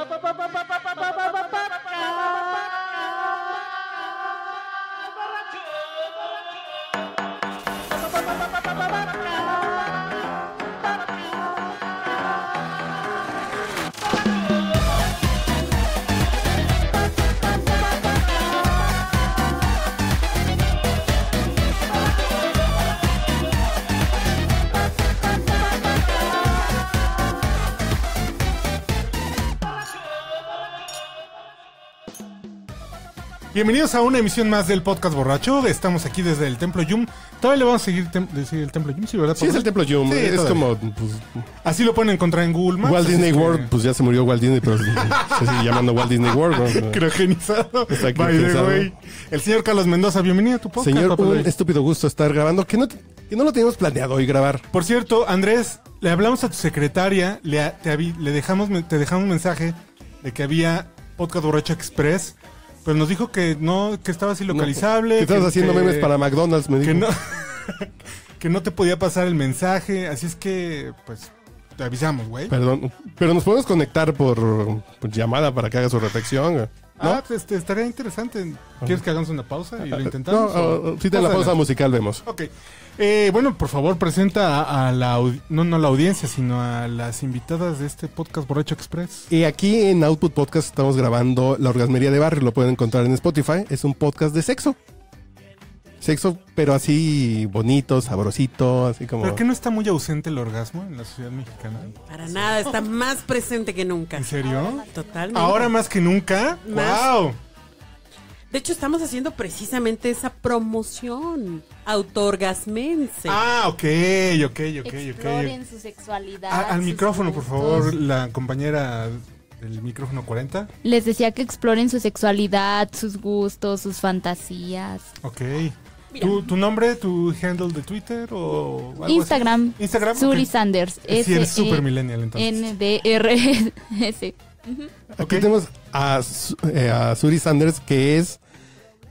Ba, ba, Bienvenidos a una emisión más del podcast borracho. Estamos aquí desde el Templo Yum. Todavía le vamos a seguir decir el Templo Yum, ¿sí, verdad? Sí, es el Templo Yum. Sí, es como. Pues, así lo pueden encontrar en Google Maps. Walt Disney World, pues ya se murió Walt Disney, pero se sigue llamando Walt Disney World. ¿no? El señor Carlos Mendoza, bienvenido a tu podcast. Señor, un estúpido gusto estar grabando, que no, que no lo teníamos planeado hoy grabar. Por cierto, Andrés, le hablamos a tu secretaria, le, te, le dejamos, te dejamos un mensaje de que había Podcast Borracho Express pues nos dijo que no, que estabas ilocalizable. que estabas haciendo memes para McDonald's, me dijo. Que no, que no te podía pasar el mensaje, así es que, pues, te avisamos, güey. Perdón, pero nos podemos conectar por, llamada para que haga su reflexión. Ah, pues, este, estaría interesante. ¿Quieres que hagamos una pausa y lo ah, intentamos? No, ah, ah, si te la pausa musical vemos. Ok. Eh, bueno, por favor, presenta a, la, no, no a la audiencia, sino a las invitadas de este podcast Borracho Express. Y aquí en Output Podcast estamos grabando La Orgasmería de Barrio. Lo pueden encontrar en Spotify. Es un podcast de sexo sexo, pero así bonito, sabrosito, así como. ¿Por qué no está muy ausente el orgasmo en la sociedad mexicana? Para nada, está más presente que nunca. ¿En serio? Totalmente. ¿Ahora más que nunca? ¡Wow! De hecho, estamos haciendo precisamente esa promoción. Autorgasmense. Ah, ok, ok, ok, ok. Exploren su sexualidad. Ah, al micrófono, por favor, la compañera del micrófono 40. Les decía que exploren su sexualidad, sus gustos, sus fantasías. Ok. ¿Tu, nombre, tu handle de Twitter o Instagram. Instagram. Suri Sanders. s e sí, millennial entonces. N-D-R-S. Aquí tenemos eh, a, Suri Sanders, que es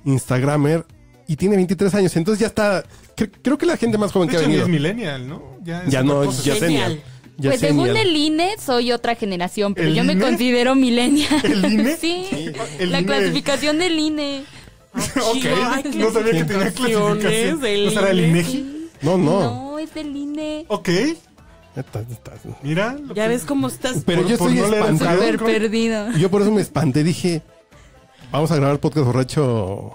Instagramer y tiene 23 años. Entonces ya está. creo que la gente más joven que ha venido. es millennial, ¿no? Ya, no, ya pues según el INE soy otra generación, pero yo me e? considero millennial. E? sí, la clasificación del INE. Ah, ok, no sabía que tenía clasificación. Del ¿No será el INEGI? No, no. No, es del INE. Ok. Mira. Ya ves cómo estás. Pero por, yo estoy no perdido. Yo por eso me espanté. Dije, vamos a grabar podcast borracho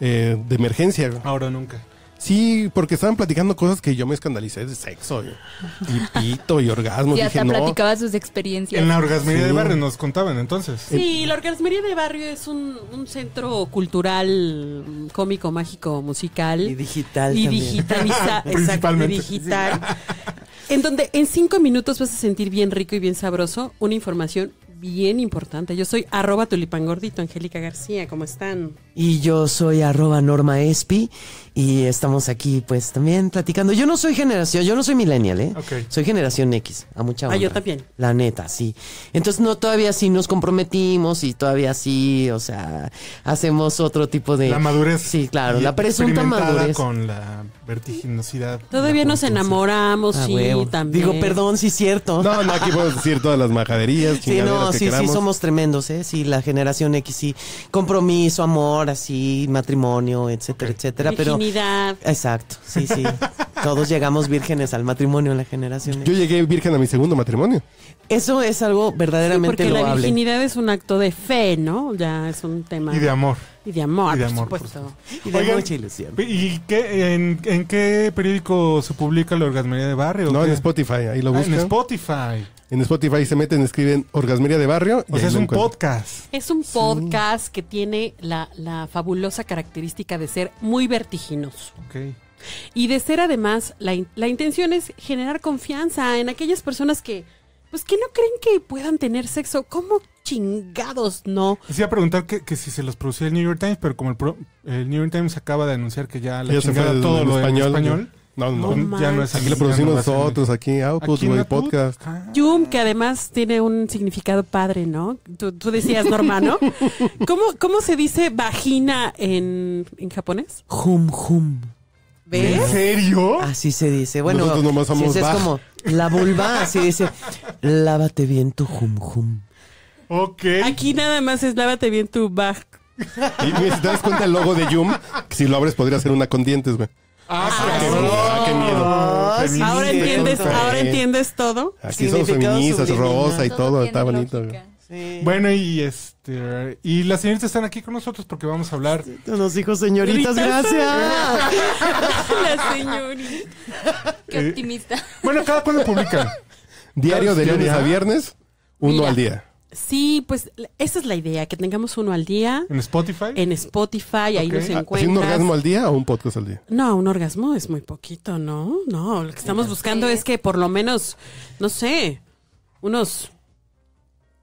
eh, de emergencia. Ahora nunca. Sí, porque estaban platicando cosas que yo me escandalicé de sexo y, y pito y orgasmo. platicaba sus experiencias. En la orgasmería de barrio nos contaban entonces. Sí, la orgasmería de barrio es un, centro cultural, mm, cómico, mágico, musical. Y digital. Y digitalizado. Principalmente. digital. En donde en cinco minutos vas a sentir bien rico y bien sabroso una información bien importante. Yo soy arroba tulipangordito, Angélica García, ¿cómo están? Y yo soy arroba Norma Espi y estamos aquí pues también platicando. Yo no soy generación, yo no soy millennial, ¿eh? Soy generación X, a mucha hora Ah, yo también. La neta, sí. Entonces no, todavía sí nos comprometimos y todavía sí, o sea, hacemos otro tipo de... La madurez. Sí, claro, la presunta madurez. con la vertiginosidad. Todavía nos enamoramos, ah, sí, también. Digo, perdón, sí cierto. No, no, aquí puedo decir todas las majaderías, Sí, no, sí, sí, somos tremendos, ¿eh? Sí, la generación X, sí. Compromiso, amor, así, matrimonio, etcétera, etcétera. Virginidad. exacto, sí, sí. Todos llegamos vírgenes al matrimonio en la generación. Yo llegué virgen a mi segundo matrimonio. Eso es algo verdaderamente sí, porque la virginidad es un acto de fe, ¿no? Ya es un tema. Y de amor. Y de amor, y de amor por supuesto. Y de mucha ilusión. ¿Y qué, en, en, qué periódico se publica la orgasmería de barrio? No, en Spotify, ahí lo ah, buscan. en Spotify. En Spotify se meten, escriben Orgasmería de Barrio. O es un podcast. Es un podcast que tiene la, fabulosa característica de ser muy vertiginoso. Y de ser además, la, intención es generar confianza en aquellas personas que, pues, que no creen que puedan tener sexo. ¿Cómo chingados no? Les iba a preguntar que, si se los producía el New York Times, pero como el, New York Times acaba de anunciar que ya la todo lo español. No, no, ya no es aquí. lo producimos nosotros, aquí Output, güey, podcast. Ah. Yum, que además tiene un significado padre, ¿no? Tú, decías, Norma, ¿no? ¿Cómo, se dice vagina en, japonés? Hum, hum. ¿Ves? ¿En serio? Así se dice. Bueno, si es, como la vulva, así dice, lávate bien tu hum hum. Ok. Aquí nada más es lávate bien tu baj. Y si te das cuenta el logo de Yum, si lo abres podría ser una con dientes, güey. Ah, ah, ah, qué, miedo. ahora entiendes, ahora entiendes todo. Aquí somos feministas, rosa y todo, está bonito. Bueno, y este y las señoritas están aquí con nosotros porque vamos a hablar. Nos dijo señoritas, gracias. la señorita Qué eh, optimista. bueno, cada cuándo publica Diario de lunes a viernes, uno al día. Sí, pues esa es la idea, que tengamos uno al día. ¿En Spotify? En Spotify, ahí nos ah, encuentras. un orgasmo al día o un podcast al día? No, un orgasmo es muy poquito, ¿no? No, lo que estamos pues buscando es que por lo menos, no sé, unos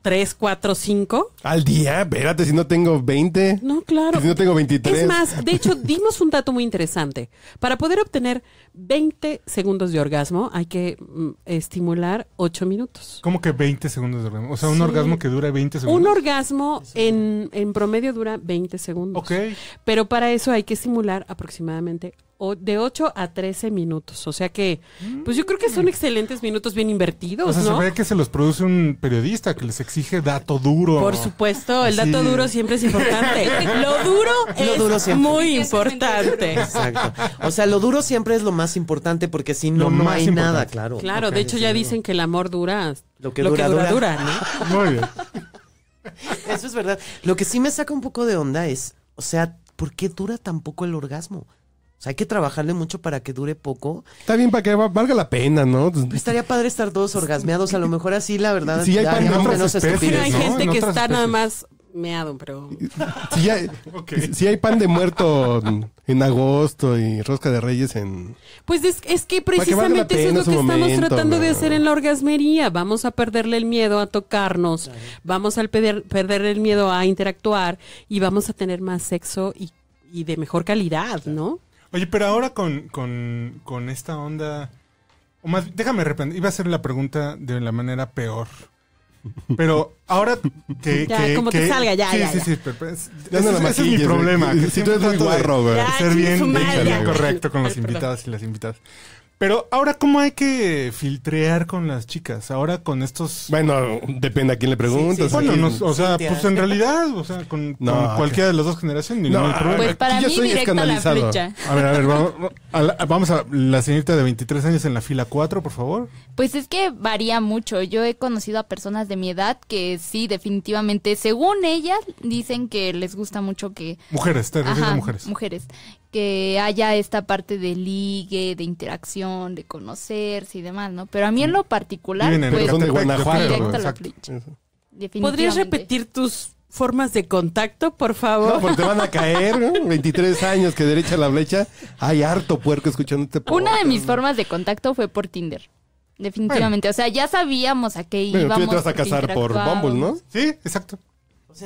3, 4, 5. Al día, espérate, si no tengo 20. No, claro. Si no tengo 23. Es más, de hecho, dimos un dato muy interesante. Para poder obtener 20 segundos de orgasmo, hay que mm, estimular 8 minutos. ¿Cómo que 20 segundos de orgasmo? O sea, un orgasmo que dura 20 segundos. Un orgasmo en, en promedio dura 20 segundos. Ok. Pero para eso hay que estimular aproximadamente o de 8 a 13 minutos. O sea que, pues yo creo que son mm. excelentes minutos bien invertidos. O sea, se ve que se los produce un periodista que les exige dato duro. Por supuesto, el dato duro siempre es importante. lo duro es muy importante. Exacto. O sea, lo duro siempre es lo más importante porque si no, no hay nada, claro. Claro, de hecho ya dicen que el amor dura lo que, dura, dura, ¿no? Muy bien. Eso es verdad. Lo que sí me saca un poco de onda es, o sea, ¿por qué dura tan poco el orgasmo? O sea, hay que trabajarle mucho para que dure poco. Está bien para que valga la pena, ¿no? estaría padre estar todos orgasmeados. A lo mejor así, la verdad. Sí, hay, gente que está nada más meado, pero. Si hay, pan de muerto en agosto y rosca de reyes en. Pues es, es que precisamente es lo que estamos tratando de hacer en la orgasmería. Vamos a perderle el miedo a tocarnos, vamos a perder, perderle el miedo a interactuar y vamos a tener más sexo y, de mejor calidad, ¿no? Oye, pero ahora con, con, con esta onda. O más, déjame arrepentir. Iba a hacer la pregunta de la manera peor. Pero ahora que. Ya, como que, salga, ya. Sí, sí, sí. es, ese, es mi problema. Si tú eres muy guarro, Ser bien, bien correcto con los invitados y las invitadas. Pero ahora, ¿cómo hay que filtrear con las chicas? Ahora con estos... Bueno, depende a quién le preguntas. bueno, o sea, pues en realidad, o sea, con, cualquiera de las dos generaciones, no, no hay problema. Pues para mí yo soy escandalizado. a ver, a ver, vamos a, la, vamos a la señorita de 23 años en la fila 4, por favor. Pues es que varía mucho. Yo he conocido a personas de mi edad que sí, definitivamente, según ellas, dicen que les gusta mucho que... Mujeres, te refieres mujeres. Mujeres. Que haya esta parte de ligue, de interacción de conocerse y demás, ¿no? Pero a mí en lo particular, en pues, de pues, Guanajuato, directo ¿Podrías repetir tus formas de contacto, por favor. No, porque te van a caer, ¿no? 23 años que derecha la flecha. Hay harto puerco escuchando Una de mis formas de contacto fue por Tinder. Definitivamente. O sea, ya sabíamos a qué íbamos. Bueno, tú entras a casar por Bumble, ¿no? Sí, exacto.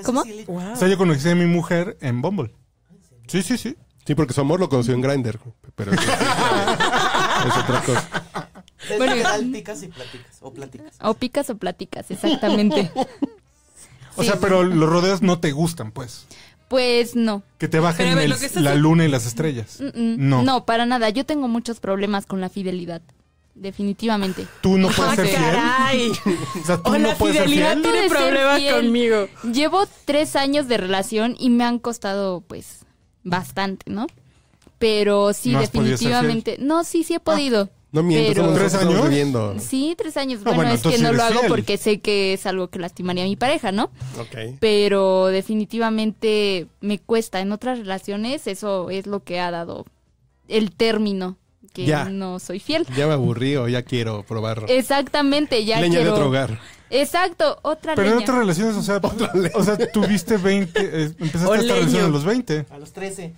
¿Cómo? O sea, yo conocí a mi mujer en Bumble. Sí, sí, sí. Sí, porque su amor lo conoció en Grindr pero es otra cosa. picas y platicas, o picas o platicas, exactamente. O sea, pero los rodeos no te gustan, pues. Pues no. Que te bajen la luna y las estrellas. No. No, para nada. Yo tengo muchos problemas con la fidelidad. Definitivamente. Tú no ah, puedes ser o la fidelidad tiene problemas conmigo. Llevo tres años de relación y me han costado, pues, bastante, ¿no? Pero sí, definitivamente. No, sí, sí he podido. Ah, no miento, tres años viviendo. Sí, tres años. Ah, bueno, es que no lo hago porque sé que es algo que lastimaría a mi pareja, ¿no? Ok. Pero definitivamente me cuesta. En otras relaciones eso es lo que ha dado el término que ya. no soy fiel. Ya me aburrí o ya quiero probar. Exactamente, ya leña de otro hogar. Exacto, otra Pero en otras relaciones, o sea, otra o sea tuviste 20, eh, empezaste esta relación a los 20. A los 13.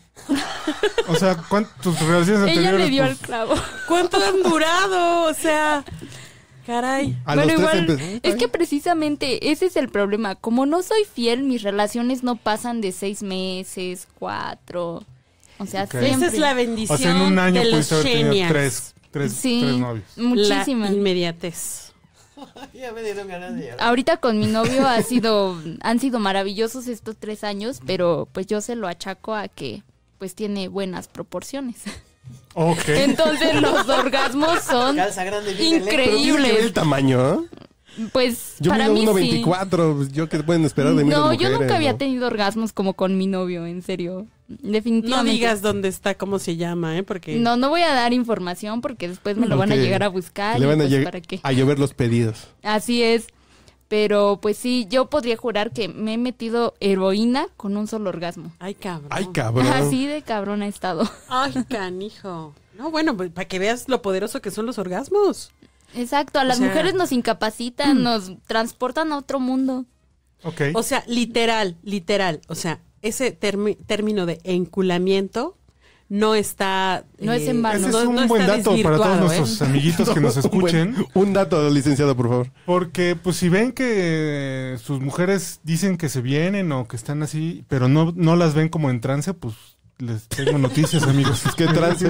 O sea, ¿cuántas relaciones anteriores? Ella le dio pues? al clavo. ¿Cuánto han durado? O sea... Caray. A igual, es que precisamente ese es el problema. Como no soy fiel, mis relaciones no pasan de seis meses, cuatro. O sea, siempre. Esa es la bendición un año de los tres, tres, tres novios. Muchísimas. La inmediatez. ya me dieron ganas de Ahorita con mi novio ha sido, han sido maravillosos estos tres años, pero pues yo se lo achaco a que pues tiene buenas proporciones. Okay. Entonces los orgasmos son increíbles. el tamaño, ¿eh? Pues yo para mí sí. Pues, yo qué pueden esperar de mí. No, yo nunca había tenido orgasmos como con mi novio, en serio. Definitivamente. No digas dónde está, cómo se llama, ¿eh? Porque No, no voy a dar información porque después me lo van a llegar a buscar. Le van a, pues, a llover los pedidos. Así es. Pero pues sí, yo podría jurar que me he metido heroína con un solo orgasmo. Ay, cabrón. Ay, cabrón. Así de cabrón ha estado. Ay, canijo. No, bueno, pues para que veas lo poderoso que son los orgasmos. Exacto, a las mujeres nos incapacitan, mm. nos transportan a otro mundo. ok O sea, literal, literal. O sea, ese término de enculamiento no está. No es en eh, vano. es un buen dato para todos ¿eh? nuestros amiguitos que nos escuchen. un, dato, licenciado, por favor. Porque, pues, si ven que sus mujeres dicen que se vienen o que están así, pero no, no las ven como en trance, pues les tengo noticias, amigos. Es que trance.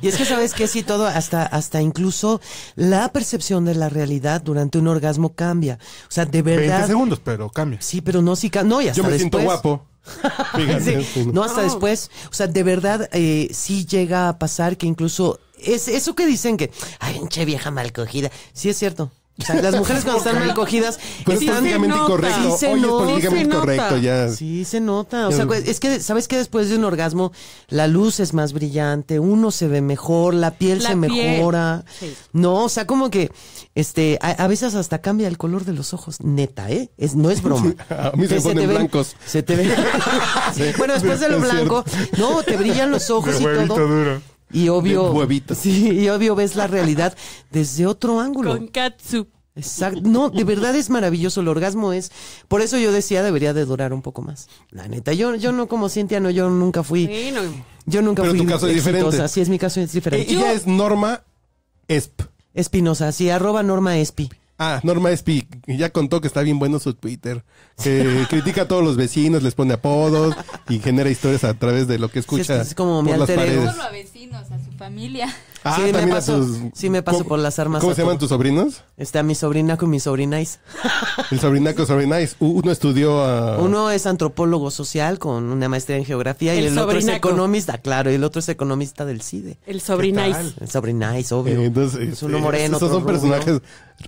Y es que sabes que sí, todo, hasta, hasta incluso la percepción de la realidad durante un orgasmo cambia. O sea, de verdad. 20 segundos, pero cambia. Sí, pero no, sí, no, ya Yo me siento guapo. No, hasta después. O sea, de verdad, eh, sí llega a pasar que incluso. Es eso que dicen que, ay, che vieja mal cogida. Sí es cierto las mujeres cuando están mal cogidas. Pero es políticamente Sí nota, Sí, se nota. O sea, pues, es que, ¿sabes que Después de un orgasmo, la luz es más brillante, uno se ve mejor, la piel se mejora. No, o sea, como que este, a, veces hasta cambia el color de los ojos. Neta, ¿eh? Es, no es broma. a mí se, me ponen blancos. se te ven. bueno, después de lo blanco, no, te brillan los ojos y todo. Duro. Y obvio. Sí, obvio ves la realidad desde otro ángulo. Con katsu. Exacto. No, de verdad es maravilloso. El orgasmo es. Por eso yo decía, debería de durar un poco más. La neta. Yo, yo no, como Cintia, no, yo nunca fui. Sí, no. Yo nunca fui. tu es diferente. Sí, es mi caso, es e, diferente. Ella es Norma Esp. Espinosa, sí, arroba Norma Espi. Ah, Norma Espi ya contó que está bien bueno su Twitter, critica a todos los vecinos, les pone apodos y genera historias a través de lo que escucha. es, como mi las a vecinos, a su familia. Ah, sí, me paso, sí, me paso por las armas. ¿Cómo se llaman tus sobrinos? Está mi sobrinaco y mi sobrinais. El sobrinaco, y sobrinais. Uno estudió a... Uno es antropólogo social con una maestría en geografía y el otro es economista, claro, y el otro es economista del CIDE. El sobrináis. El sobrinais, obvio. Eh, entonces, es uno este, son personajes...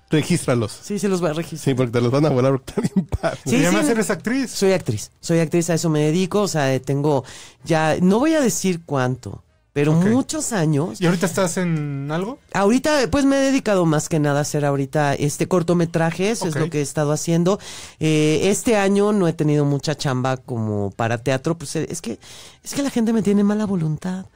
Regístralos. Sí, se los voy a registrar. Sí, porque te los van a volar también sí, y además eres actriz. Soy actriz. Soy actriz, a eso me dedico. O sea, tengo ya. No voy a decir cuánto pero muchos años. ¿Y ahorita estás en algo? Ahorita, pues me he dedicado más que nada a hacer ahorita este cortometrajes, es lo que he estado haciendo. Eh, este año no he tenido mucha chamba como para teatro, pues es que, es que la gente me tiene mala voluntad.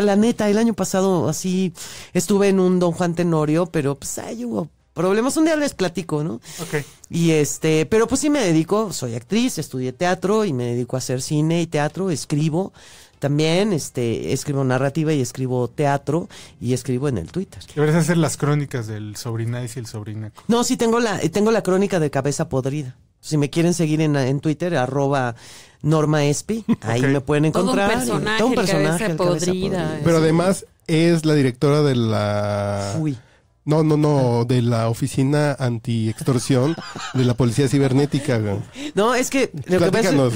la neta, el año pasado así estuve en un Don Juan Tenorio, pero pues ahí hubo problemas. Un día les platico, ¿no? Ok. Y este, pero pues sí me dedico, soy actriz, estudié teatro y me dedico a hacer cine y teatro, escribo. También este, escribo narrativa y escribo teatro y escribo en el Twitter. Deberías hacer las crónicas del sobrináis y el sobrinaco. No, sí, tengo la, eh, tengo la crónica de cabeza podrida. Si me quieren seguir en, Twitter, arroba Norma Espi, ahí me pueden encontrar. Todo un personaje, cabeza, Pero además es la directora de la... Fui no, no, no, de la oficina anti-extorsión de la policía cibernética. No, es que... platícanos,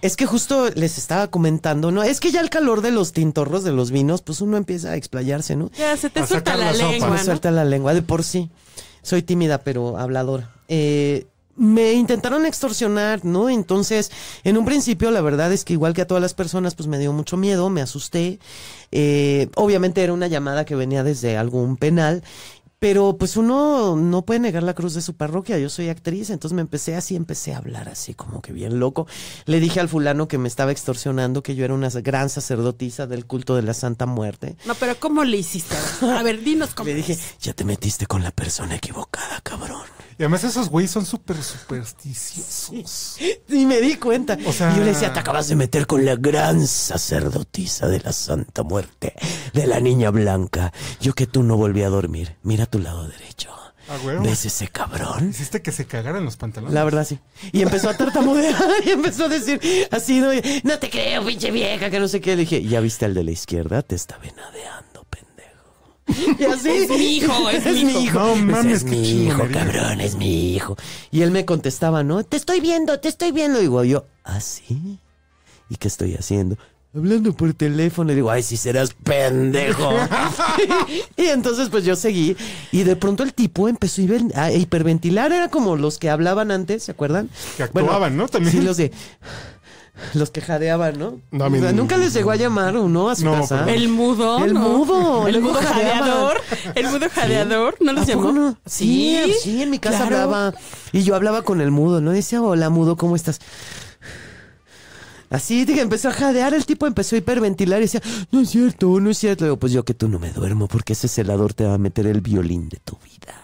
Es que justo les estaba comentando, ¿no? Es que ya el calor de los tintorros, de los vinos, pues uno empieza a explayarse, ¿no? Ya, se te suelta la, lengua, ¿no? suelta la lengua, de por sí. Soy tímida, pero habladora. Eh, me intentaron extorsionar, ¿no? Entonces, en un principio, la verdad es que igual que a todas las personas, pues me dio mucho miedo, me asusté. Eh, obviamente era una llamada que venía desde algún penal. Pero pues uno no puede negar la cruz de su parroquia. Yo soy actriz, entonces me empecé así, empecé a hablar así como que bien loco. Le dije al fulano que me estaba extorsionando que yo era una gran sacerdotisa del culto de la Santa Muerte. No, pero ¿cómo le hiciste? A ver, dinos cómo. Le dije, ya te metiste con la persona equivocada, cabrón. Y además esos güeyes son súper supersticiosos. Y me di cuenta. O sea, y yo le decía, te acabas de meter con la gran sacerdotisa de la Santa Muerte, de la Niña Blanca. Yo que tú no volví a dormir. Mira tu lado derecho. Ah, bueno. ¿Ves ese cabrón? Hiciste que se cagaran los pantalones. La verdad, sí. Y empezó a tartamudear y empezó a decir así, no, no te creo, pinche vieja, que no sé qué. Le dije, ¿ya viste al de la izquierda? Te está venadeando. Es mi hijo, es, mi hijo. No mames, es, mi hijo, cabrón, es mi hijo. Y él me contestaba, ¿no? Te estoy viendo, te estoy viendo. Y digo, yo, ¿ah, ¿Y qué estoy haciendo? Hablando por teléfono, y digo, ay, si serás pendejo. y entonces, pues yo seguí. Y de pronto el tipo empezó a hiperventilar. Era como los que hablaban antes, ¿se acuerdan? Que actuaban, ¿no? También. Sí, los de. los que jadeaban, ¿no? nunca les llegó a llamar uno a su casa. El mudo. El mudo. El, mudo jadeador. El mudo jadeador. ¿No les llamó? Sí, sí, en mi casa hablaba. Y yo hablaba con el mudo, ¿no? Decía, hola, mudo, ¿cómo estás? Así dije, empezó a jadear, el tipo empezó a hiperventilar y decía, no es cierto, no es cierto. digo, pues yo que tú no me duermo, porque ese celador te va a meter el violín de tu vida.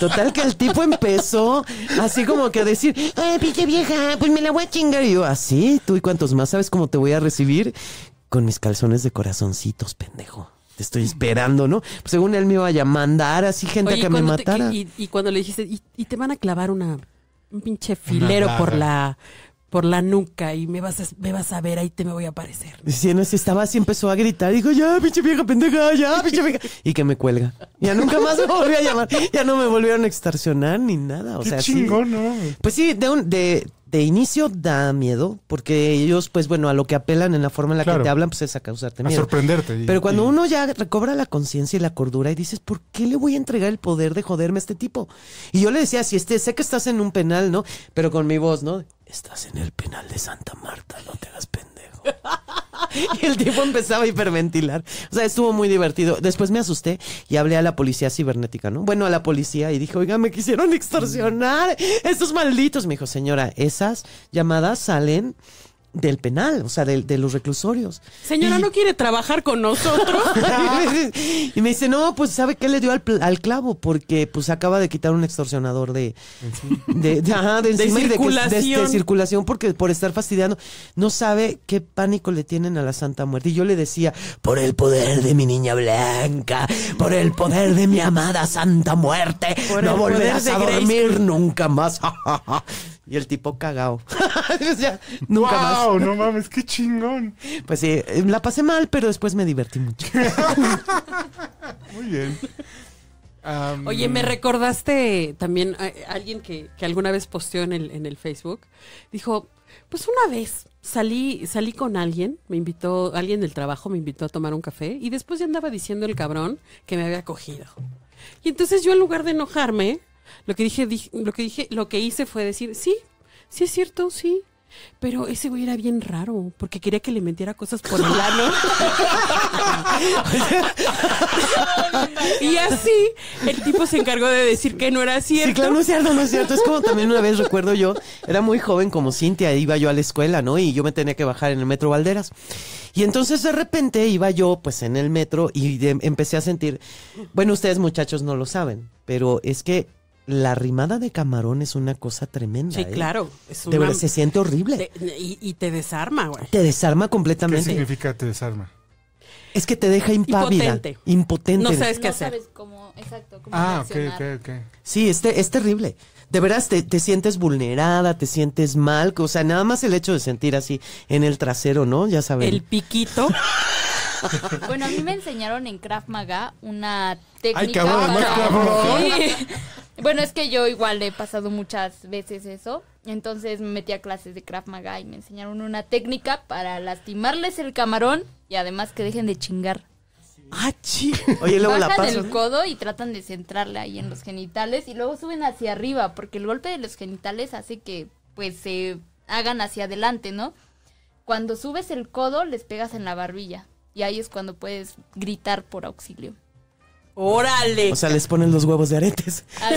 Total que el tipo empezó así como que a decir, ay, pinche vieja, pues me la voy a chingar. Y yo, así, tú y cuantos más sabes cómo te voy a recibir con mis calzones de corazoncitos, pendejo. Te estoy esperando, ¿no? Pues según él me iba a mandar así gente a que me matara. y, cuando le dijiste, y, te van a clavar una un pinche filero por la por la nuca y me vas a, me vas a ver, ahí te me voy a aparecer. Si no, si estaba así, empezó a gritar, dijo, ya, pinche vieja pendeja, ya, pinche vieja. Y que me cuelga. Ya nunca más me volví a llamar. Ya no me volvieron a extorsionar ni nada. O sea, chingón, ¿no? Pues sí, de, de, inicio da miedo, porque ellos, pues bueno, a lo que apelan en la forma en la que te hablan, pues es a causarte miedo. A sorprenderte. Pero cuando uno ya recobra la conciencia y la cordura y dices, ¿por qué le voy a entregar el poder de joderme a este tipo? Y yo le decía, si este, sé que estás en un penal, ¿no? Pero con mi voz, ¿no? Estás en el penal de Santa Marta, no te hagas pendejo. y el tipo empezaba a hiperventilar. O sea, estuvo muy divertido. Después me asusté y hablé a la policía cibernética, ¿no? Bueno, a la policía y dije, oiga, me quisieron extorsionar. Estos malditos. Me dijo, señora, esas llamadas salen del penal, o sea, de, de los reclusorios. Señora, ¿no quiere trabajar con nosotros? y me dice, no, pues ¿sabe qué le dio al, clavo? Porque pues acaba de quitar un extorsionador de... De, de, de, este, circulación. porque por estar fastidiando, no sabe qué pánico le tienen a la Santa Muerte. Y yo le decía, por el poder de mi niña blanca, por el poder de mi amada Santa Muerte, no volverás a dormir nunca más. Y el tipo cagao. wow, no mames, qué chingón. Pues sí, eh, la pasé mal, pero después me divertí mucho. Muy bien. Oye, me recordaste también a, alguien que, alguna vez posteó en el, en el Facebook. Dijo, pues una vez salí, salí con alguien, me invitó, alguien del trabajo me invitó a tomar un café y después ya andaba diciendo el cabrón que me había cogido. Y entonces yo en lugar de enojarme, lo que dije, lo que dije, lo que hice fue decir, sí, sí es cierto, sí. Pero ese güey era bien raro, porque quería que le metiera cosas por el y así el tipo se encargó de decir que no era cierto. Sí, claro, no es cierto, no es cierto. Es como también una vez recuerdo yo, era muy joven como Cintia, iba yo a la escuela, ¿no? Y yo me tenía que bajar en el metro Valderas. Y entonces de repente iba yo pues en el metro y empecé a sentir, bueno, ustedes muchachos no lo saben, pero es que la rimada de camarón es una cosa tremenda. Sí, ¿eh? claro. De verdad, se siente horrible. y, te desarma, güey. Te desarma completamente. ¿Qué significa te desarma? Es que te deja impávida. Impotente. impotente. No sabes qué Sabes cómo, exacto, ah, ok, ok, ok. Sí, es, es terrible. De veras, te, sientes vulnerada, te sientes mal. O sea, nada más el hecho de sentir así en el trasero, ¿no? Ya sabes. El piquito. bueno, a mí me enseñaron en Krav Maga una técnica. ¡Ay, cabrón! cabrón. Bueno, es que yo igual he pasado muchas veces eso. Entonces me metí a clases de Krav Maga y me enseñaron una técnica para lastimarles el camarón y además que dejen de chingar. Ah, Oye, luego Bajan la el codo y tratan de centrarle ahí en los genitales y luego suben hacia arriba porque el golpe de los genitales hace que pues se hagan hacia adelante, ¿no? Cuando subes el codo les pegas en la barbilla y ahí es cuando puedes gritar por auxilio. Órale. O sea, les ponen los huevos de aretes.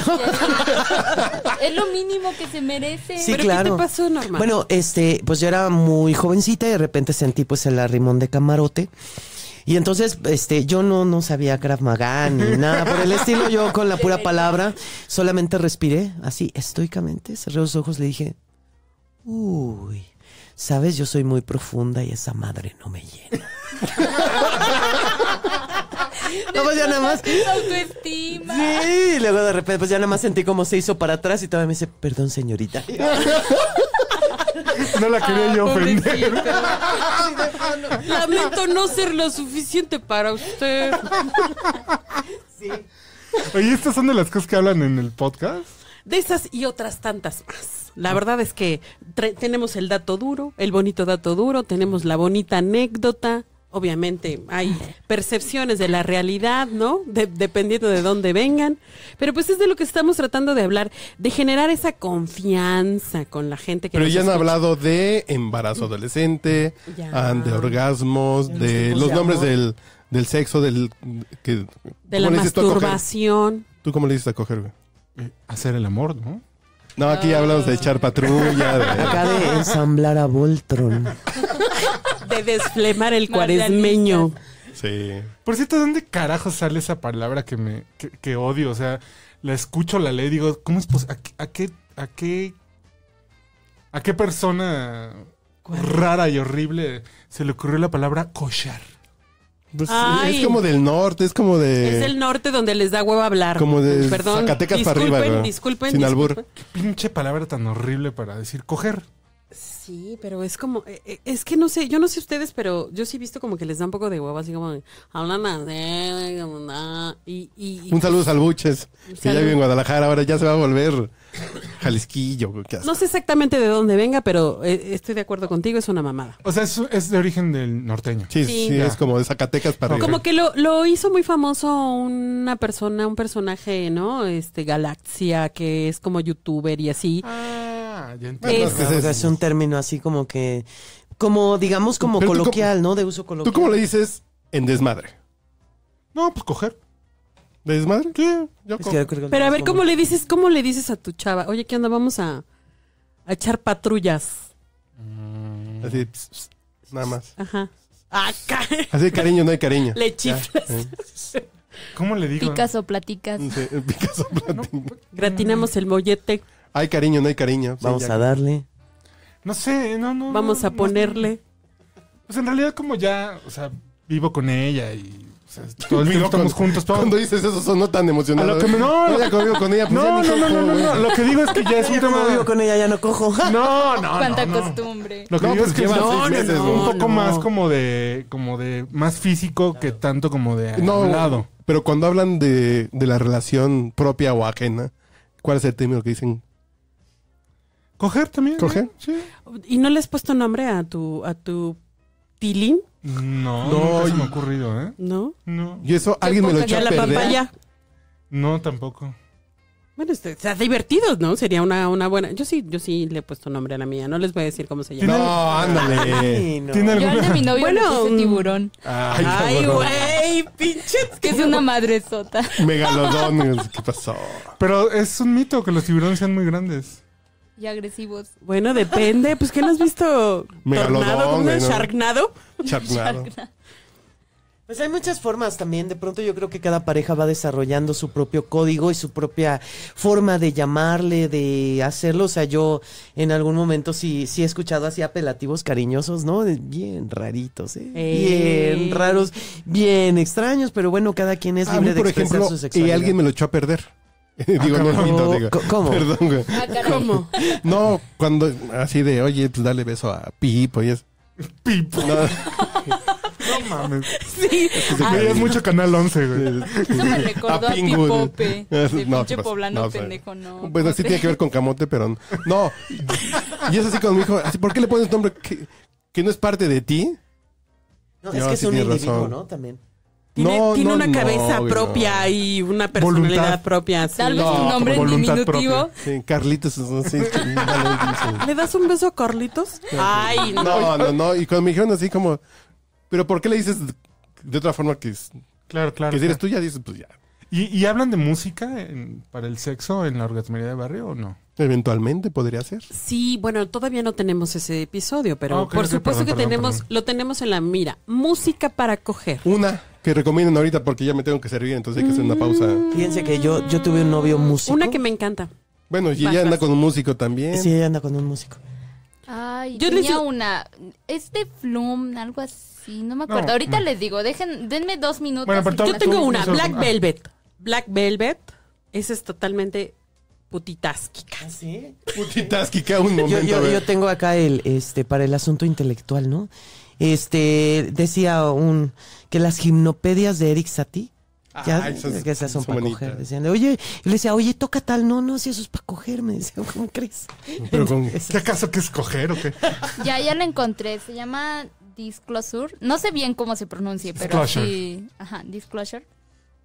es. lo mínimo que se merece. Sí, ¿Pero claro. ¿Qué te pasó, normal? Bueno, este, pues yo era muy jovencita y de repente sentí pues el arrimón de camarote. Y entonces, este, yo no, no sabía Krav Maga ni nada por el estilo. Yo con la pura palabra solamente respiré así estoicamente, cerré los ojos, y le dije, uy, sabes, yo soy muy profunda y esa madre no me llena. no, pues ya nada más. Autoestima. Sí, luego de repente, pues ya nada más sentí como se hizo para atrás y todavía me dice, perdón, señorita. No la quería yo ah, ofender. Lamento no ser lo suficiente para usted. Sí. Oye, ¿estas son de las cosas que hablan en el podcast? De esas y otras tantas más. La verdad es que tenemos el dato duro, el bonito dato duro, tenemos la bonita anécdota, obviamente hay percepciones de la realidad, ¿no? dependiendo de dónde vengan. Pero pues es de lo que estamos tratando de hablar, de generar esa confianza con la gente que... Pero ya han hablado de embarazo mm. adolescente, de orgasmos, de pues, los nombres del, del, sexo, del... de la masturbación. ¿Tú cómo le dices a coger, eh, hacer el amor, ¿no? No, aquí ah. hablamos de echar patrulla. De... Acá de ensamblar a Voltron. de desflemar el cuaresmeño. Sí. Por cierto, ¿dónde carajo sale esa palabra que me odio? O sea, la escucho, la leo y digo, ¿cómo es posible? ¿A, qué a qué a qué persona rara y horrible se le ocurrió la palabra cochar? Pues, es como del norte, es como de. Es el norte donde les da huevo hablar. Como de Perdón, Zacatecas para arriba. Disculpen, disculpen. Sin albur. Qué pinche palabra tan horrible para decir coger. Sí, pero es como, eh, eh, es que no sé, yo no sé ustedes, pero yo sí he visto como que les da un poco de huevo, así como, hablan a... Ah", y, y, un saludo al Buches, que ya vive en Guadalajara, ahora ya se va a volver Jalisquillo. No sé exactamente de dónde venga, pero eh, estoy de acuerdo contigo, es una mamada. O sea, es, de origen del norteño. Sí, sí, es como de Zacatecas para Como que lo, lo hizo muy famoso una persona, un personaje, ¿no? Este, Galaxia, que es como youtuber y así. Ah. Ah, ya entiendo. Es, un término así como que. Como, digamos, como coloquial, ¿no? De uso coloquial. ¿Tú cómo le dices en desmadre? No, pues coger. ¿De desmadre? Sí, ya. Pero a ver, ¿cómo le dices, cómo le dices a tu chava? Oye, ¿qué onda? Vamos a, a echar patrullas. Mm. Así, nada más. Ajá. Ah, así de cariño, no hay cariño. Le chiflas. Eh. ¿Cómo le digo? Picas o platicas. picas o platicas. Pues, Gratinamos el mollete. Hay cariño, no hay cariño. Vamos a darle. No sé, no, no. Vamos a ponerle. pues en realidad, como ya, o sea, vivo con ella y. O sea, estamos juntos. Cuando dices eso, son tan emocionado. Pues no, no, no, no, no, no, no, no, Lo que digo es que ya es un tema. vivo con ella, ya no cojo. No, no. Cuánta costumbre. Lo que digo es pues que no, meses, un poco más como de, como de, más físico que tanto como de lado. Pero cuando hablan de, de la relación propia o ajena, ¿cuál es el término que dicen? Coger también. Coger. ¿eh? Sí. ¿Y no le has puesto nombre a tu, a tu tilín? No, no se me ha ocurrido, ¿eh? No. No. Y eso alguien me lo echó a La papaya? No, tampoco. Bueno, este, sea, divertidos, ¿no? Sería una, una buena. Yo sí, yo sí le he puesto nombre a la mía. No les voy a decir cómo se llama. No, ándale. ¿Tiene Yo al de mi novio bueno, le mm. tiburón. Ay, güey, pinches. Que es una madre sota Megalodonios. ¿qué pasó? Pero es un mito que los tiburones sean muy grandes y agresivos. Bueno, depende. Pues, ¿qué nos has visto? ¿Tornado? Pues hay muchas formas también. De pronto yo creo que cada pareja va desarrollando su propio código y su propia forma de llamarle, de hacerlo. O sea, yo en algún momento sí, sí he escuchado así apelativos cariñosos, ¿no? Bien raritos, ¿eh? Bien raros, bien extraños, pero bueno, cada quien es libre de expresar ejemplo, su sexualidad. Y eh, alguien me lo echó a perder. Digo, no, no, digo. Perdón, ah, ¿Cómo? No, cuando así de, oye, pues dale beso a Pipo y es. Pipo. No, mames. Sí. Es mucho Canal 11, güey. Eso me recordó a, a Pipope. De ah, no, pinche poblano pendejo, no. Pues así tiene que ver con camote, pero no. y es así cuando me dijo, así, ¿por qué le pones nombre que, que no es parte de ti? No, es que es un individuo, ¿no? También. Tiene, una cabeza propia y una personalidad propia. Sí. Tal vez un nombre diminutivo. Carlitos. ¿Le das un beso a Carlitos? Ay, no. No, no, no. Y cuando me dijeron así como, ¿pero por qué le dices de otra forma que es? Claro, claro. Que eres tú ya dices, pues ya. ¿Y, ¿Y, hablan de música para el sexo en la orgasmería de barrio o no? Eventualmente podría ser. Sí, bueno, todavía no tenemos ese episodio, pero ah, por supuesto que tenemos, lo tenemos en la mira. Música para coger. Una que recomienden ahorita porque ya me tengo que servir, entonces hay que hacer una mm. pausa. Fíjense que yo, yo tuve un novio músico. Una que me encanta. Bueno, y ella anda con un músico también. Sí, ella anda con un músico. Ay, yo tenía una. este Flum, algo así, no me acuerdo. Ahorita les digo, dejen, denme dos minutos. yo tengo una, Black Velvet. Black Velvet. ese es totalmente Putitásquica. ¿Ah, ¿Sí? un momento. Yo, tengo acá el, este, para el asunto intelectual, ¿no? Este, decía un, que las gimnopedias de Eric Satie, ah, que esas son, para coger. Decían, oye, le decía, oye, toca tal. No, no, si eso es para coger. Me decía, ¿cómo crees? Pero ¿Qué acaso que es coger o qué? ya, ya la encontré. Se llama Disclosure. No sé bien cómo se pronuncie, pero Disclosure. sí. Ajá, Disclosure.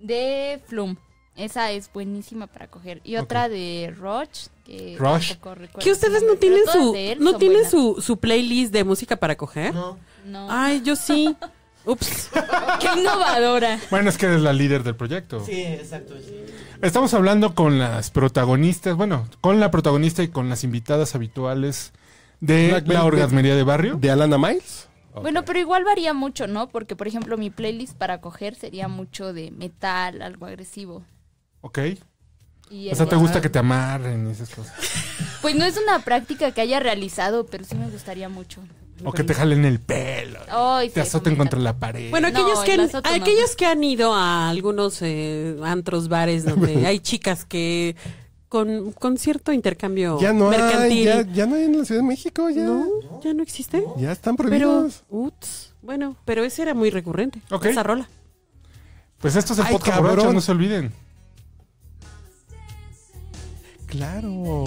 De Flum. Esa es buenísima para coger. Y otra de Roche, que ustedes no tienen su no tienen su, playlist de música para coger? No. Ay, yo sí. Ups. Qué innovadora. Bueno, es que eres la líder del proyecto. Sí, exacto. Estamos hablando con las protagonistas, bueno, con la protagonista y con las invitadas habituales de la orgasmería de barrio. De Alana Miles. Bueno, pero igual varía mucho, ¿no? Porque, por ejemplo, mi playlist para coger sería mucho de metal, algo agresivo. Ok. o sea, ¿te gusta que te amarren y esas cosas? Pues no es una práctica que haya realizado, pero sí me gustaría mucho. O que te jalen el pelo. te azoten contra la pared. Bueno, aquellos, que han, ido a algunos eh, antros, bares, donde hay chicas que con, cierto intercambio ya no Hay, ya, no hay en la Ciudad de México, ya. No, ya existen. Ya están prohibidos. Pero, bueno, pero ese era muy recurrente. Esa rola. Pues esto es el podcast, no se olviden. Claro.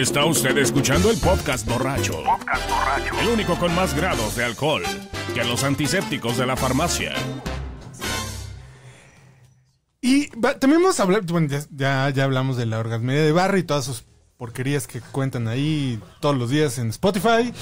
Está usted escuchando el podcast borracho. El único con más grados de alcohol que los antisépticos de la farmacia. Y también vamos a hablar, bueno, ya, ya hablamos de la orgasmería de Barry y todas sus porquerías que cuentan ahí todos los días en Spotify.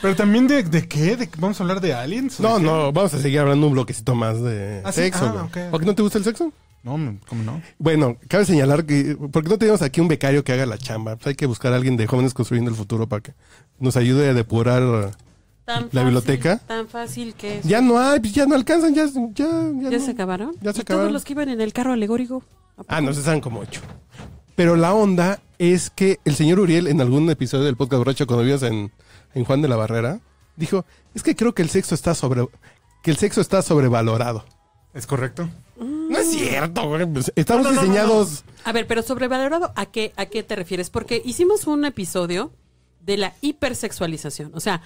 Pero también de, de qué? ¿Vamos a hablar de aliens? No, no, vamos a seguir hablando un bloquecito más de ah, sexo. Ah, no te gusta el sexo? No, ¿cómo no? Bueno, cabe señalar que, porque no tenemos aquí un becario que haga la chamba. Pues hay que buscar a alguien de jóvenes construyendo el futuro para que nos ayude a depurar la biblioteca. Tan fácil que Ya no hay, pues ya no alcanzan, ya, ya, se acabaron. Ya se acabaron. Todos los que iban en el carro alegórico. Ah, no, se saben como ocho. Pero la onda es que el señor Uriel, en algún episodio del podcast borracho cuando vivías en, en Juan de la Barrera, dijo, es que creo que el sexo está sobre, que el sexo está sobrevalorado. ¿Es correcto? es cierto, pues, Estamos diseñados. a ver, pero sobrevalorado, ¿a qué, ¿a qué te refieres? Porque hicimos un episodio de la hipersexualización. O sea,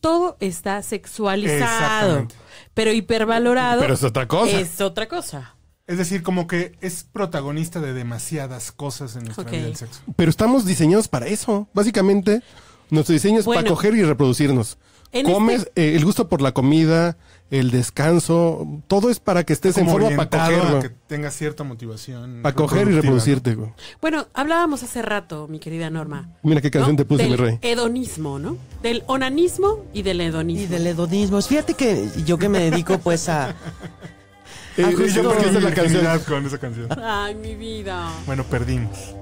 todo está sexualizado. Pero hipervalorado. es otra cosa. Es otra cosa. Es decir, como que es protagonista de demasiadas cosas en nuestra vida del sexo. Pero estamos diseñados para eso, básicamente. Nuestro diseño es para coger y reproducirnos comes, este eh, el gusto por la comida, el descanso, todo es para que estés en forma para coger. que tengas cierta motivación. Para coger y reproducirte, Bueno, hablábamos hace rato, mi querida Norma. Mira qué canción te puse, mi rey. Hedonismo, ¿no? Del onanismo y del hedonismo. Y del hedonismo. Fíjate que yo que me dedico pues a. Eh, eh, la Ay, mi vida. Bueno, perdimos.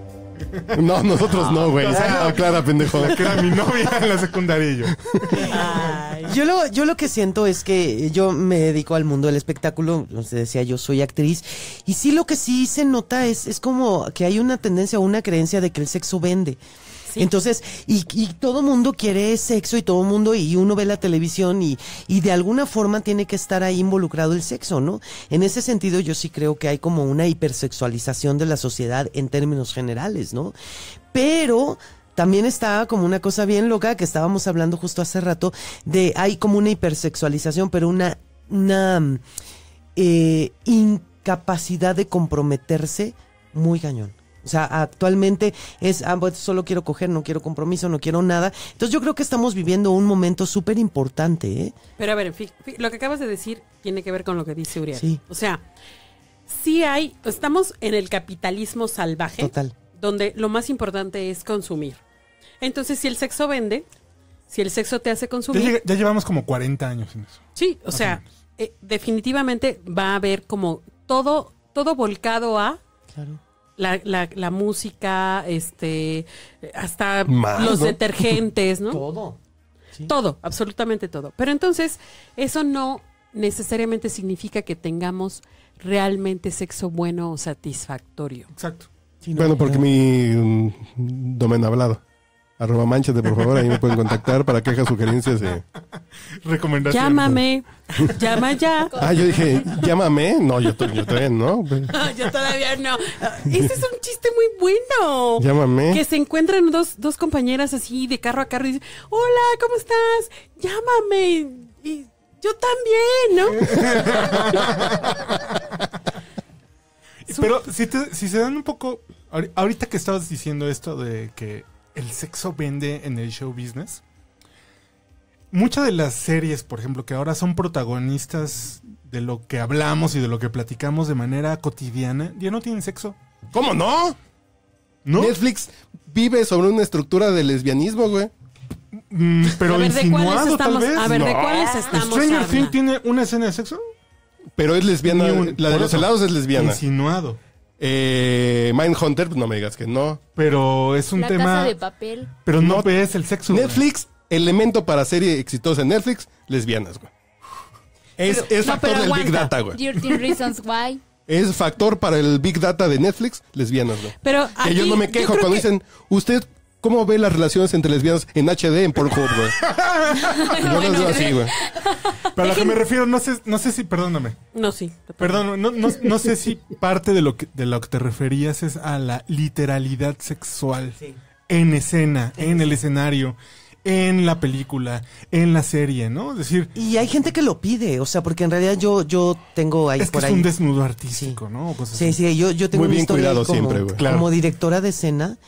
No, nosotros no, güey. Ah, ah, claro que era mi novia en la secundaria yo. Yo lo, yo lo que siento es que yo me dedico al mundo del espectáculo. Se decía, yo soy actriz. Y sí, lo que sí se nota es, es como que hay una tendencia o una creencia de que el sexo vende. Entonces, y, y todo mundo quiere sexo y todo mundo, y uno ve la televisión y, y de alguna forma tiene que estar ahí involucrado el sexo, ¿no? En ese sentido, yo sí creo que hay como una hipersexualización de la sociedad en términos generales, ¿no? Pero también está como una cosa bien loca que estábamos hablando justo hace rato de hay como una hipersexualización, pero una, una eh, incapacidad de comprometerse muy cañón. O sea, actualmente es, ah, pues, solo quiero coger, no quiero compromiso, no quiero nada. Entonces yo creo que estamos viviendo un momento súper importante. ¿eh? Pero a ver, lo que acabas de decir tiene que ver con lo que dice Uriel. Sí. O sea, sí hay, estamos en el capitalismo salvaje. Total. Donde lo más importante es consumir. Entonces, si el sexo vende, si el sexo te hace consumir... Ya, llevamos como 40 años en eso. Sí, o sea, eh, definitivamente va a haber como todo, todo volcado a... Claro la, la, música, este, hasta los detergentes, ¿no? Todo. Todo, absolutamente todo. Pero entonces, eso no necesariamente significa que tengamos realmente sexo bueno o satisfactorio. Exacto. bueno, porque mi mm, domen hablado. Arroba manchate, por favor, ahí me pueden contactar para que quejas, sugerencias y... Eh. Recomendaciones. Llámame, llama ya. Ah, yo dije, llámame. No, yo, todavía no. yo todavía no. Ese es un chiste muy bueno. Llámame. Que se encuentran dos, compañeras así de carro a carro y dicen, hola, ¿cómo estás? Llámame. Y yo también, ¿no? Pero si, si se dan un poco, ahorita que estabas diciendo esto de que el sexo vende en el show business. Muchas de las series, por ejemplo, que ahora son protagonistas de lo que hablamos y de lo que platicamos de manera cotidiana, ya no tienen sexo. ¿Cómo no? Netflix vive sobre una estructura de lesbianismo, güey. Mm, pero insinuado, tal vez. A ver, ¿de estamos? ¿Stranger Things tiene una escena de sexo? Pero es lesbiana. la de los helados es lesbiana. Insinuado. Eh, Mindhunter, no me digas que no. Pero es un tema. papel. Pero no, es el sexo. Netflix, elemento para serie exitosa en Netflix, lesbianas, güey. Es, factor del Big Data, güey. Es factor para el Big Data de Netflix, lesbianas, güey. Pero. yo no me quejo cuando dicen, usted ¿Cómo ve las relaciones entre lesbianas en HD en Pornhub, güey? bueno, así, güey. Pero a lo que me refiero, no sé, no sé si, perdóname. No, sí. Perdón, no, no, sé si parte de lo, que, de lo que te referías es a la literalidad sexual. En escena, en el escenario en la película, en la serie, ¿no? Es decir. Y hay gente que lo pide, o sea, porque en realidad yo, yo tengo ahí es que es un desnudo artístico, ¿no? sí, sí, yo, yo tengo Muy bien una historia cuidado como, siempre, como, directora de escena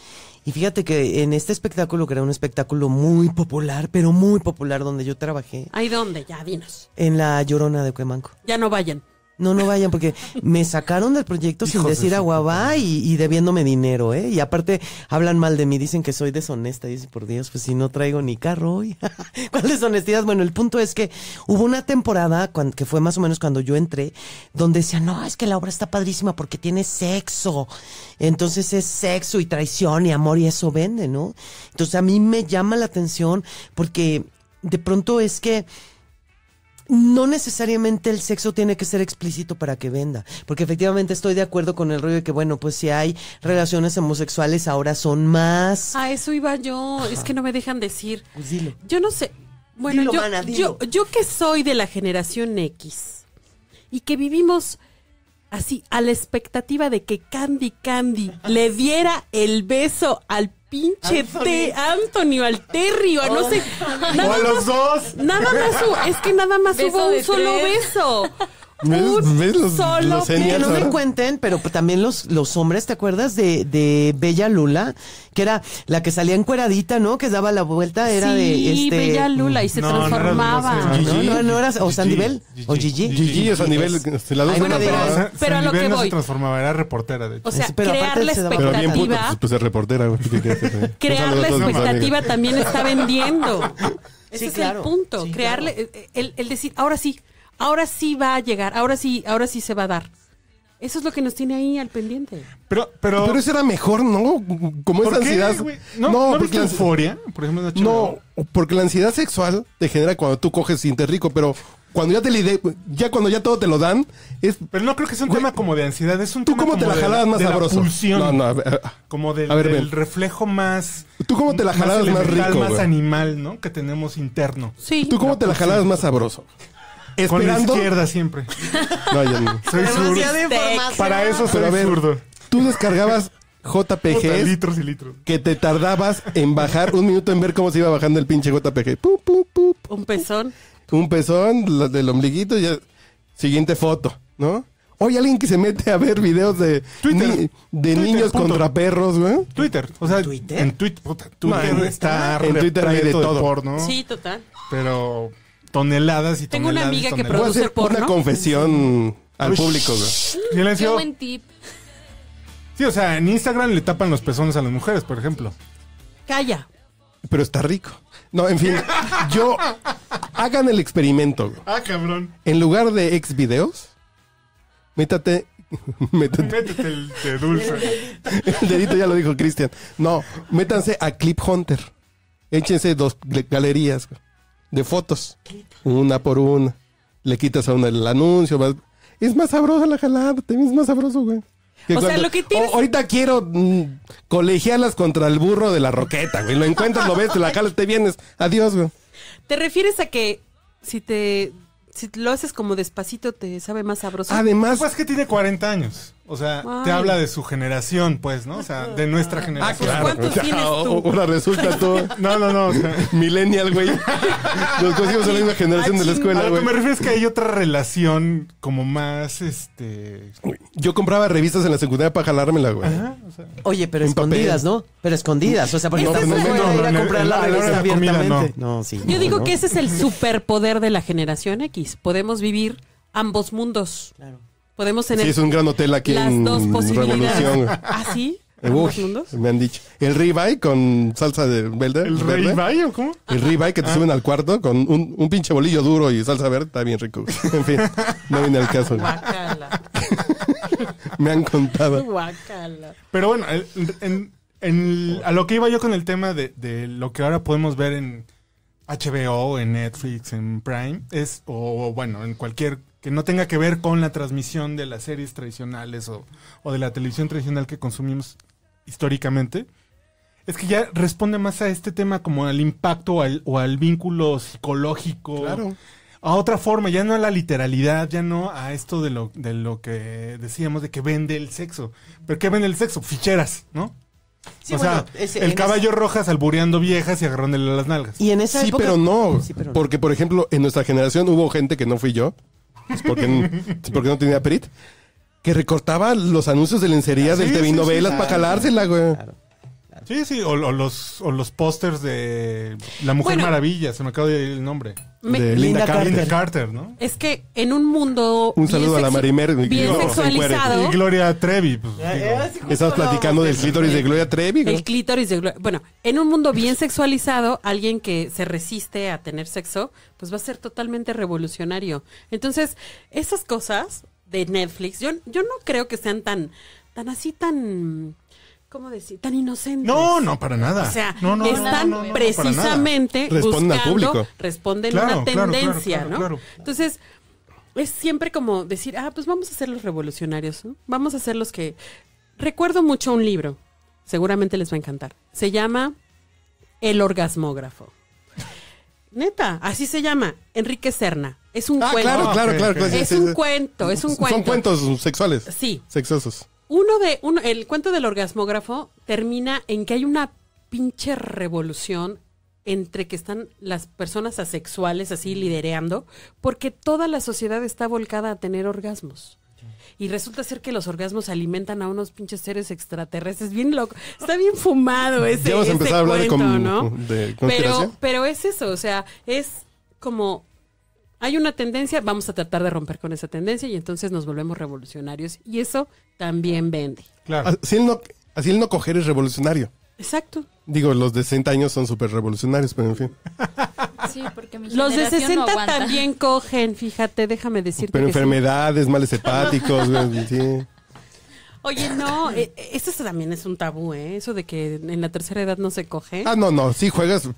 y fíjate que en este espectáculo, que era un espectáculo muy popular, pero muy popular, donde yo trabajé. ¿Ahí dónde? Ya, dinos. En la Llorona de Cuemanco. Ya no vayan. No, no vayan, porque me sacaron del proyecto sin decir aguabá y, y, debiéndome dinero, ¿eh? Y aparte hablan mal de mí, dicen que soy deshonesta. Y dicen, por Dios, pues si no traigo ni carro hoy. ¿Cuál deshonestidad? Bueno, el punto es que hubo una temporada, que fue más o menos cuando yo entré, donde decía, no, es que la obra está padrísima porque tiene sexo. Entonces es sexo y traición y amor y eso vende, ¿no? Entonces a mí me llama la atención porque de pronto es que no necesariamente el sexo tiene que ser explícito para que venda, porque efectivamente estoy de acuerdo con el rollo de que, bueno, pues si hay relaciones homosexuales ahora son más... A eso iba yo, es que no me dejan decir. Pues dilo. Yo no sé, bueno, yo, yo, yo que soy de la generación X y que vivimos así a la expectativa de que Candy Candy le diera el beso al pinche Antonio T, Anthony no oh. sé. Nada a los dos. Nada más, es que nada más hubo un solo beso solo que no me cuenten, pero también los, los hombres, ¿te acuerdas de, de Bella Lula? Que era la que salía encueradita, ¿no? Que daba la vuelta, era de este. Bella Lula y se transformaba. No, no, era o Sandibel o Gigi. Gigi o Sandibel, este, la dos pero, a lo que voy. se transformaba, era reportera, de hecho. O sea, crear la expectativa. Pero bien pues, reportera. crear la expectativa también está vendiendo. Ese es el punto, crearle el decir, ahora sí, ahora sí va a llegar, ahora sí, ahora sí se va a dar. Eso es lo que nos tiene ahí al pendiente. Pero, pero, eso era mejor, ¿no? Como esa ansiedad. No, no, porque la euforia, No, porque la ansiedad sexual te genera cuando tú coges sin rico, pero cuando ya te ya cuando ya todo te lo dan, es. Pero no creo que sea un tema como de ansiedad, es un ¿Tú tema cómo como te la jalabas más sabroso? no, no, como del, ver, reflejo más. ¿Tú cómo te la jalabas más, rico? Más animal, ¿no? Que tenemos interno. Sí. ¿Tú cómo te la jalabas más sabroso? Con la izquierda siempre. No, ya digo. Soy zurdo. Para eso Pero soy zurdo. tú descargabas JPG. litros y litros. que te tardabas en bajar un minuto en ver cómo se iba bajando el pinche JPG. Un pezón. Un pezón, del ombliguito, y ya. Siguiente foto, ¿no? Hoy alguien que se mete a ver videos de, Twitter. de niños contra perros, güey. Twitter. O sea, ¿Twitter? en Twitter. Twitter está en Twitter hay de todo. Sí, total. Pero toneladas y toneladas. Tengo una amiga que produce Una confesión al público. Silencio. Qué buen tip. Sí, o sea, en Instagram le tapan los pezones a las mujeres, por ejemplo. Calla. Pero está rico. No, en fin, yo hagan el experimento. Ah, cabrón. En lugar de ex videos, métate Métete. el de dulce. el dedito ya lo dijo Cristian. No, métanse a Clip Hunter. Échense dos galerías. güey de fotos, una por una. Le quitas a una el anuncio. Es más sabroso la jalada, es más sabroso, güey. o sea, lo que tienes... ahorita quiero mm, colegiarlas contra el burro de la roqueta, güey. Lo encuentras, lo ves, te la jalas, te vienes. Adiós, güey. ¿Te refieres a que si te si lo haces como despacito te sabe más sabroso? Además... Pues que tiene 40 años. O sea, te habla de su generación, pues, ¿no? O sea, de nuestra ah, generación. Ah, ¿cuántos tienes tú? Ahora resulta todo... No, no, no. millennial, güey. Los conocimos en la misma ah, generación de la escuela, güey. lo que me refiero es que hay otra relación como más, este... Yo compraba revistas en la secundaria para jalármela, güey. Oye, pero escondidas, ¿no? Pero escondidas. O sea, porque no, no, no, no, comprar la revista abiertamente. No, sí. Yo digo que ese es el superpoder de la generación X. Podemos vivir ambos mundos. Claro podemos tener. Sí, es un gran hotel aquí las en dos posibilidades. Revolución. ¿Ah, sí? Eh, me han dicho. El ribeye con salsa de verde. ¿El ribeye o cómo? El ribeye que te ah. suben al cuarto con un, un, pinche bolillo duro y salsa verde, está bien rico. En fin, no viene al caso. Guacala. me han contado. Guacala. Pero bueno, a lo que iba yo con el tema de, de lo que ahora podemos ver en HBO, en Netflix, en Prime, es, o bueno, en cualquier no tenga que ver con la transmisión de las series tradicionales o, de la televisión tradicional que consumimos históricamente, es que ya responde más a este tema como al impacto o al vínculo psicológico. Claro. A otra forma, ya no a la literalidad, ya no a esto de lo, de lo que decíamos de que vende el sexo. ¿Pero qué vende el sexo? Ficheras, ¿no? o sea, el caballo roja salbureando viejas y agarrándole las nalgas. Y en esa sí, pero no. Porque, por ejemplo, en nuestra generación hubo gente que no fui yo, es porque, no tenía perit, que recortaba los anuncios de lencería ah, del TV novelas para ah, jalársela, güey. Sí, sí, o, los, o los pósters de La Mujer Maravilla, se me acaba de el nombre. de Linda, Carter. ¿no? Es que en un mundo. Un saludo a la Marimer. Bien sexualizado. Gloria Trevi. Pues, platicando del clítoris de Gloria Trevi. ¿no? El clítoris de Gloria. Bueno, en un mundo bien sexualizado, alguien que se resiste a tener sexo, pues va a ser totalmente revolucionario. Entonces, esas cosas de Netflix, yo, yo no creo que sean tan, tan así, tan ¿cómo decir? Tan inocentes. No, no, para nada. O sea, están precisamente buscando, responden una tendencia, ¿no? Entonces, es siempre como decir, ah, pues vamos a ser los revolucionarios, ¿no? vamos a ser los que... Recuerdo mucho un libro, seguramente les va a encantar. Se llama El orgasmógrafo. Neta, así se llama, Enrique Serna. Es un ah, cuento. Claro, claro, claro. Es un cuento, es un cuento. Son cuentos sexuales. Sí. Sexosos. Uno de, uno, el cuento del orgasmógrafo termina en que hay una pinche revolución entre que están las personas asexuales así lidereando, porque toda la sociedad está volcada a tener orgasmos. Y resulta ser que los orgasmos alimentan a unos pinches seres extraterrestres. Bien loco. Está bien fumado ese, ya vamos a empezar a hablar cuento, de, ¿no? pero, pero es eso, o sea, es como hay una tendencia, vamos a tratar de romper con esa tendencia y entonces nos volvemos revolucionarios. Y eso también vende. Claro. Así el no, coger es revolucionario. Exacto. Digo, los de 60 años son súper revolucionarios, pero en fin. Sí, porque Los de 60 también cogen, fíjate, déjame decirte. Pero enfermedades, males hepáticos, sí. Oye, no, e, e, eso también es un tabú, ¿eh? Eso de que en la tercera edad no se coge. Ah, no, no, sí juegas,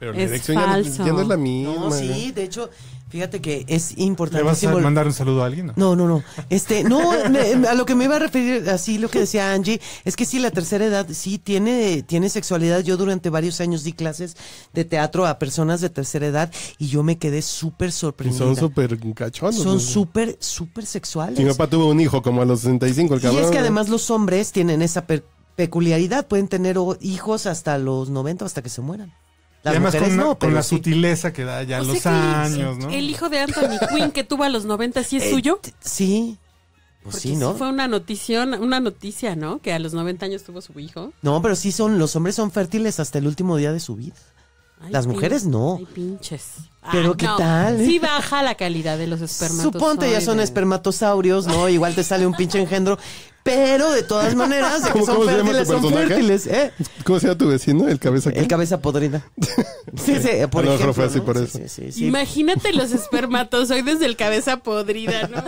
pero la dirección ya no, es la misma. No, sí, de hecho, fíjate que es importante. vas a mandar un saludo a alguien? No, no, no. Este, no, a lo que me iba a referir, así lo que decía Angie, es que sí, la tercera edad sí tiene, tiene sexualidad. Yo durante varios años di clases de teatro a personas de tercera edad y yo me quedé súper sorprendida. son súper cachonos. Son súper, súper sexuales. Mi papá tuvo un hijo como a los 65, el cabrón. Y es que además los hombres tienen esa peculiaridad, pueden tener hijos hasta los 90, hasta que se mueran además con, no, con la sutileza que da ya pues los años, ¿no? El hijo de Anthony Quinn que tuvo a los 90 sí es eh, suyo. Sí. Pues sí, ¿no? fue una notición, una noticia, ¿no? Que a los 90 años tuvo su hijo. No, pero sí son, los hombres son fértiles hasta el último día de su vida. Las mujeres no. pinches. Pero qué tal. Eh? Sí baja la calidad de los espermatozoides. Suponte ya son espermatosaurios, ¿no? Igual te sale un pinche engendro. Pero de todas maneras, son fértiles, son fértiles. ¿eh? ¿Cómo se llama tu vecino? El cabeza. El cabeza podrida. Sí, sí, por eso. Imagínate los espermatozoides del cabeza podrida, ¿no?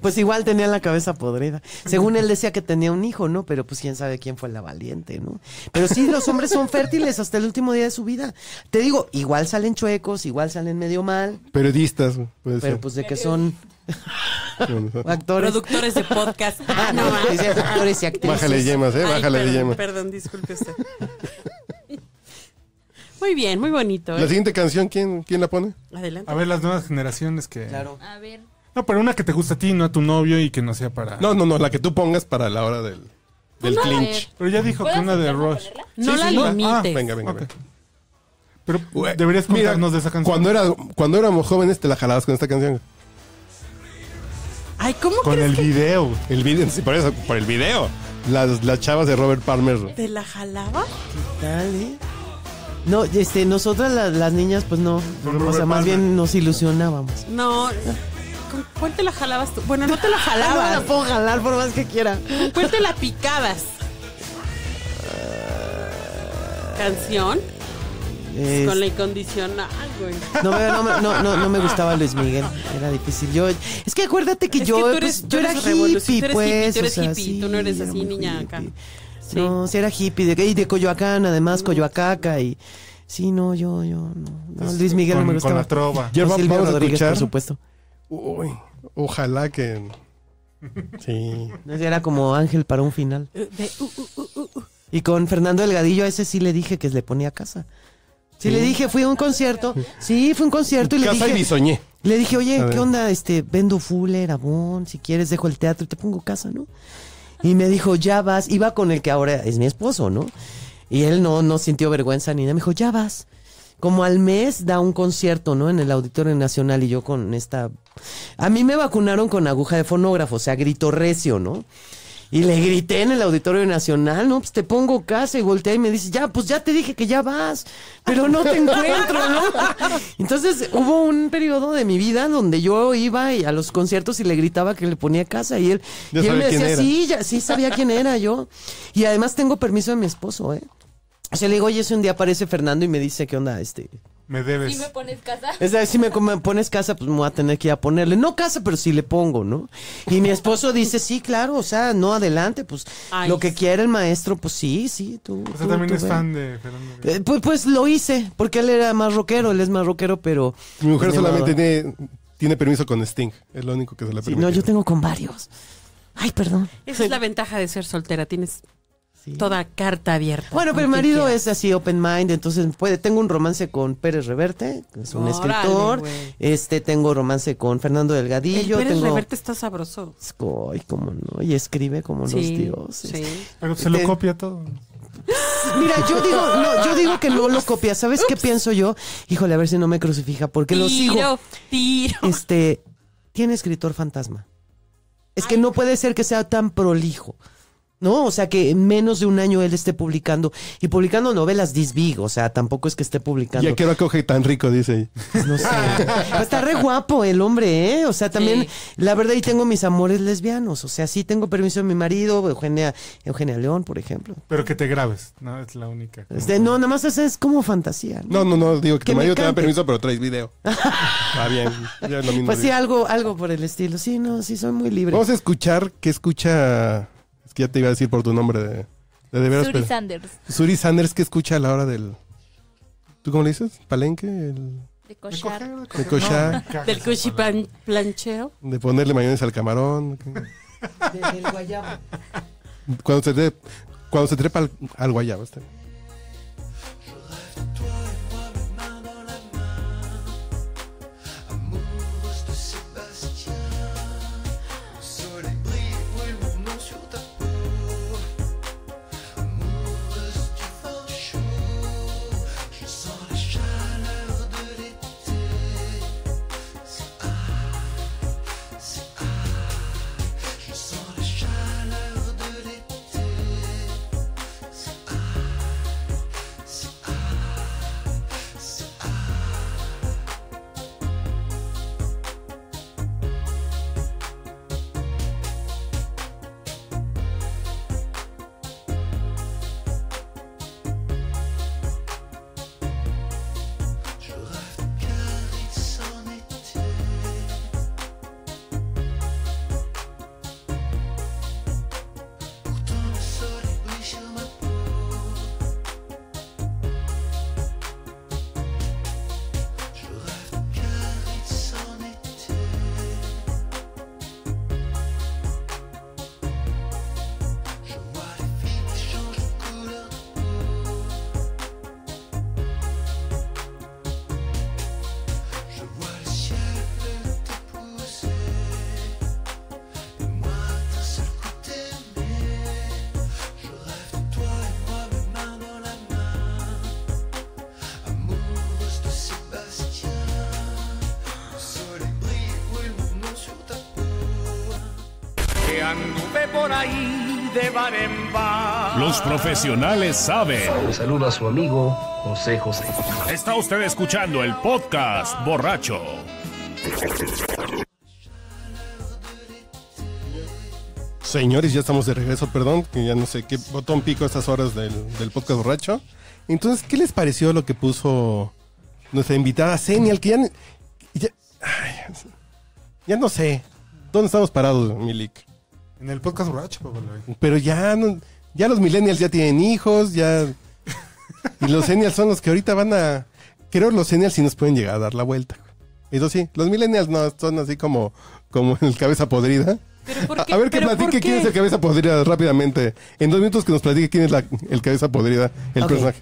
Pues igual tenía la cabeza podrida. Según él decía que tenía un hijo, ¿no? Pero pues quién sabe quién fue la valiente, ¿no? Pero sí, los hombres son fértiles hasta el último día de su vida. Te digo, igual salen chuecos, igual salen medio mal, Periodistas, puede pero pues de que son actores. Productores de podcast. Ah, y Bájale yemas, eh, Bájale perdón, Perdón, disculpe usted. Muy bien, muy bonito. La ¿eh? siguiente canción, ¿quién, ¿quién la pone? A ver, las nuevas generaciones que. No, pero una que te gusta a ti, no a tu novio y que no sea para. No, no, no, la que tú pongas para la hora del, pues clinch. Pero ya dijo que una de Rush. No la limites. Ah, venga, venga, Pero deberías contarnos de esa canción. Cuando, era, cuando éramos jóvenes te la jalabas con esta canción. Ay, ¿cómo Con el video. El video, por eso, por el video. Las, las chavas de Robert Palmer. ¿Te la jalaba? ¿Qué tal, eh? No, este, nosotras las, niñas, pues no. o sea, más bien nos ilusionábamos. No. ¿Cuál te la jalabas tú? Bueno, no te la jalabas. Ah, no la puedo jalar por más que quiera. ¿Cuál te la picabas? Ah. ¿Canción? Con la incondicional, güey. No, me gustaba Luis Miguel. Era difícil. es que acuérdate que yo, yo era hippie, pues. Tú eres hippie, tú, no eres así, niña No, Sí. si era hippie. De, y de Coyoacán, además, mm. Coyoacaca y... Sí, no, yo, yo, no. Luis Miguel no me gustaba. Con la trova. Yo vamos Silvio de escuchar. por supuesto. Uy, ojalá que... Sí. Era como ángel para un final. Uh, uh, uh, y con Fernando Delgadillo, a ese sí le dije que le ponía casa. Sí, le dije, fui a un concierto. Sí, fue un concierto y le dije. Le dije, oye, ¿qué onda? Este, vendo Fuller, Abón, si quieres dejo el teatro y te pongo casa, ¿no? Y me dijo, ya vas. Iba con el que ahora es mi esposo, ¿no? Y él no, no sintió vergüenza ni nada. Me dijo, ya vas. Como al mes da un concierto, ¿no? En el Auditorio Nacional y yo con esta... A mí me vacunaron con aguja de fonógrafo, o sea, grito recio, ¿no? Y le grité en el Auditorio Nacional, no, pues te pongo casa y volteé y me dice, ya, pues ya te dije que ya vas, pero no te encuentro, ¿no? Entonces hubo un periodo de mi vida donde yo iba a los conciertos y le gritaba que le ponía casa y él, y me decía, sí, ya, sí sabía quién era yo. Y además tengo permiso de mi esposo, ¿eh? O le digo, oye, ese un día aparece Fernando y me dice, ¿qué onda? Este, me debes. Si me pones casa. Es si me, pones casa, pues me voy a tener que ir a ponerle. No casa, pero si le pongo, ¿no? Y mi esposo dice, sí, claro, o sea, no, adelante, pues lo que quiere quiera el maestro, pues sí, sí, tú. O también es fan de eh, pues, pues, lo hice, porque él era más rockero, él es más rockero, pero. Mi mujer pues solamente tiene, tiene, permiso con Sting, es lo único que se le permite. Sí, no, yo tengo con varios. Ay, perdón. Esa es la ventaja de ser soltera, tienes Toda carta abierta. Bueno, pero mi marido es así open mind, entonces puede, tengo un romance con Pérez Reverte, que es un escritor. Este tengo romance con Fernando Delgadillo. Pérez Reverte está sabroso. Ay, cómo no, y escribe como los dioses. se lo copia todo. Mira, yo digo, yo digo que no lo copia. ¿Sabes qué pienso yo? Híjole, a ver si no me crucifica, porque lo sigo. Tiro. Este tiene escritor fantasma. Es que no puede ser que sea tan prolijo. ¿no? O sea que en menos de un año él esté publicando y publicando novelas disbig, o sea, tampoco es que esté publicando. Ya quiero acoge tan rico, dice. Pues no sé. está re guapo el hombre, ¿eh? O sea, también, la verdad, y tengo mis amores lesbianos, o sea, sí tengo permiso de mi marido, Eugenia, Eugenia León, por ejemplo. Pero que te grabes, ¿no? Es la única. Este, no, nada más es como fantasía. No, no, no, digo que, tu marido te da permiso, pero traes video. Está bien, lo Pues sí, algo, algo por el estilo. Sí, no, sí, soy muy libre. Vamos a escuchar qué escucha es que ya te iba a decir por tu nombre de, de, Suri Sanders. Suri Sanders, que escucha a la hora del. ¿Tú cómo le dices? ¿Palenque? El, de cochar. De cochar. del cuchiplan plancheo. De ponerle mayonesa al camarón. del guayabo. Cuando se, cuando se trepa al, al guayabo. Este. profesionales saben. Un saludo a su amigo José José. Está usted escuchando el podcast Borracho. Señores, ya estamos de regreso, perdón, que ya no sé qué botón pico a estas horas del, del podcast borracho. Entonces, ¿qué les pareció lo que puso nuestra invitada Senial? Que ya, no sé. ¿Dónde estamos parados, Milik? En el podcast borracho, Pero ya no, ya los millennials ya tienen hijos, ya. Y los senials son los que ahorita van a. Creo los senials sí nos pueden llegar a dar la vuelta. Eso sí, los millennials no, son así como, como el cabeza podrida. qué? A, ver que platique quién es el cabeza podrida rápidamente. En dos minutos que nos platique quién es la, el cabeza podrida, el personaje.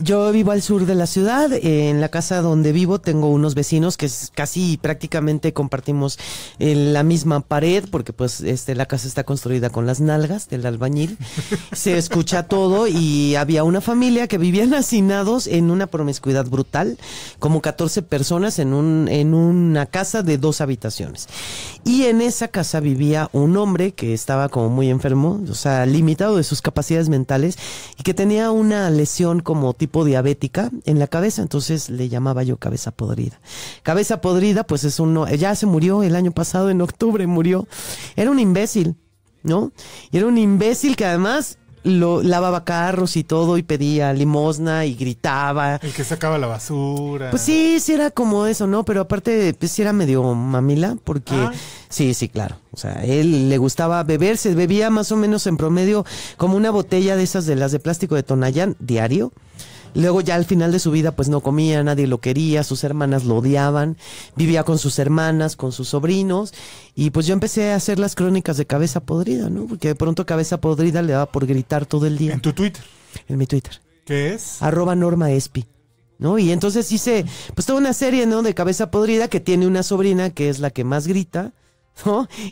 Yo vivo al sur de la ciudad, en la casa donde vivo tengo unos vecinos que casi prácticamente compartimos eh, la misma pared, porque pues este, la casa está construida con las nalgas del albañil, se escucha todo y había una familia que vivían hacinados en una promiscuidad brutal, como 14 personas en, un, en una casa de dos habitaciones. Y en esa casa vivía un hombre que estaba como muy enfermo, o sea, limitado de sus capacidades mentales y que tenía una lesión como tipo diabética en la cabeza, entonces le llamaba yo cabeza podrida. Cabeza podrida, pues es uno, ya se murió el año pasado, en octubre murió. Era un imbécil, ¿no? Y era un imbécil que además lo, lavaba carros y todo y pedía limosna y gritaba. El que sacaba la basura. Pues sí, sí era como eso, ¿no? Pero aparte, pues sí era medio mamila porque... Ah. Sí, sí, claro. O sea, él le gustaba beber, se bebía más o menos en promedio como una botella de esas de las de plástico de Tonayán diario. Luego ya al final de su vida pues no comía, nadie lo quería, sus hermanas lo odiaban, vivía con sus hermanas, con sus sobrinos y pues yo empecé a hacer las crónicas de Cabeza Podrida, ¿no? Porque de pronto Cabeza Podrida le daba por gritar todo el día. ¿En tu Twitter? En mi Twitter. ¿Qué es? Arroba Norma Espi. ¿No? Y entonces hice pues toda una serie, ¿no? De Cabeza Podrida que tiene una sobrina que es la que más grita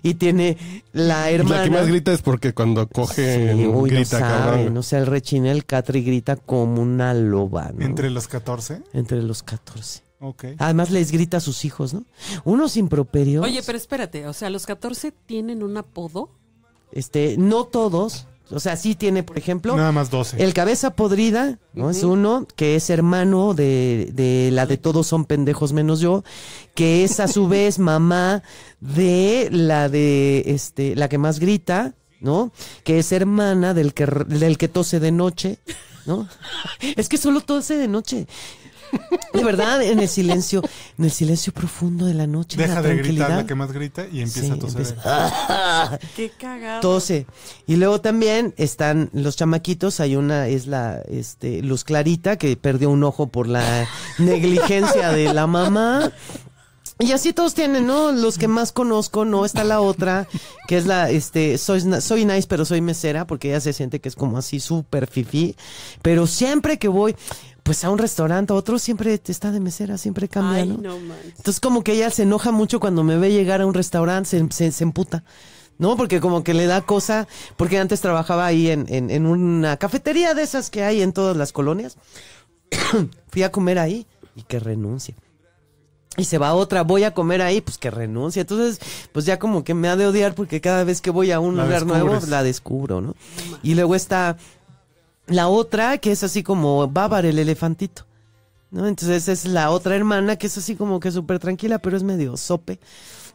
y tiene la hermana. La que más grita es porque cuando coge, sí, grita, no saben, O sea, el rechinel el grita como una loba, ¿Entre los 14? Entre los 14. Ok. Además les grita a sus hijos, ¿no? Unos improperios. Oye, pero espérate, o sea, los 14 tienen un apodo. Este, no todos, o sea, sí tiene, por ejemplo. El Cabeza Podrida, ¿no? Es uno que es hermano de, de, la de Todos son pendejos menos yo, que es a su vez mamá de la de este, la que más grita, ¿no? Que es hermana del que, del que tose de noche, ¿no? es que solo tose de noche. De verdad, en el silencio, en el silencio profundo de la noche. Deja de gritar la que más grita y empieza a toser. Qué cagado. Tose. Y luego también están los chamaquitos, hay una, es la este, Luz Clarita, que perdió un ojo por la negligencia de la mamá. Y así todos tienen, ¿no? Los que más conozco, no está la otra, que es la, este, soy, soy nice, pero soy mesera, porque ella se siente que es como así súper fifí. Pero siempre que voy, pues a un restaurante, a otro siempre está de mesera, siempre cambia, ¿no? Entonces como que ella se enoja mucho cuando me ve llegar a un restaurante, se, se, emputa. ¿no? Porque como que le da cosa, porque antes trabajaba ahí en, en, en, una cafetería de esas que hay en todas las colonias. Fui a comer ahí y que renuncie y se va otra, voy a comer ahí, pues que renuncia Entonces, pues ya como que me ha de odiar porque cada vez que voy a un lugar nuevo, la descubro, ¿no? Y luego está la otra, que es así como Bávar el elefantito, ¿no? Entonces es la otra hermana, que es así como que súper tranquila, pero es medio sope.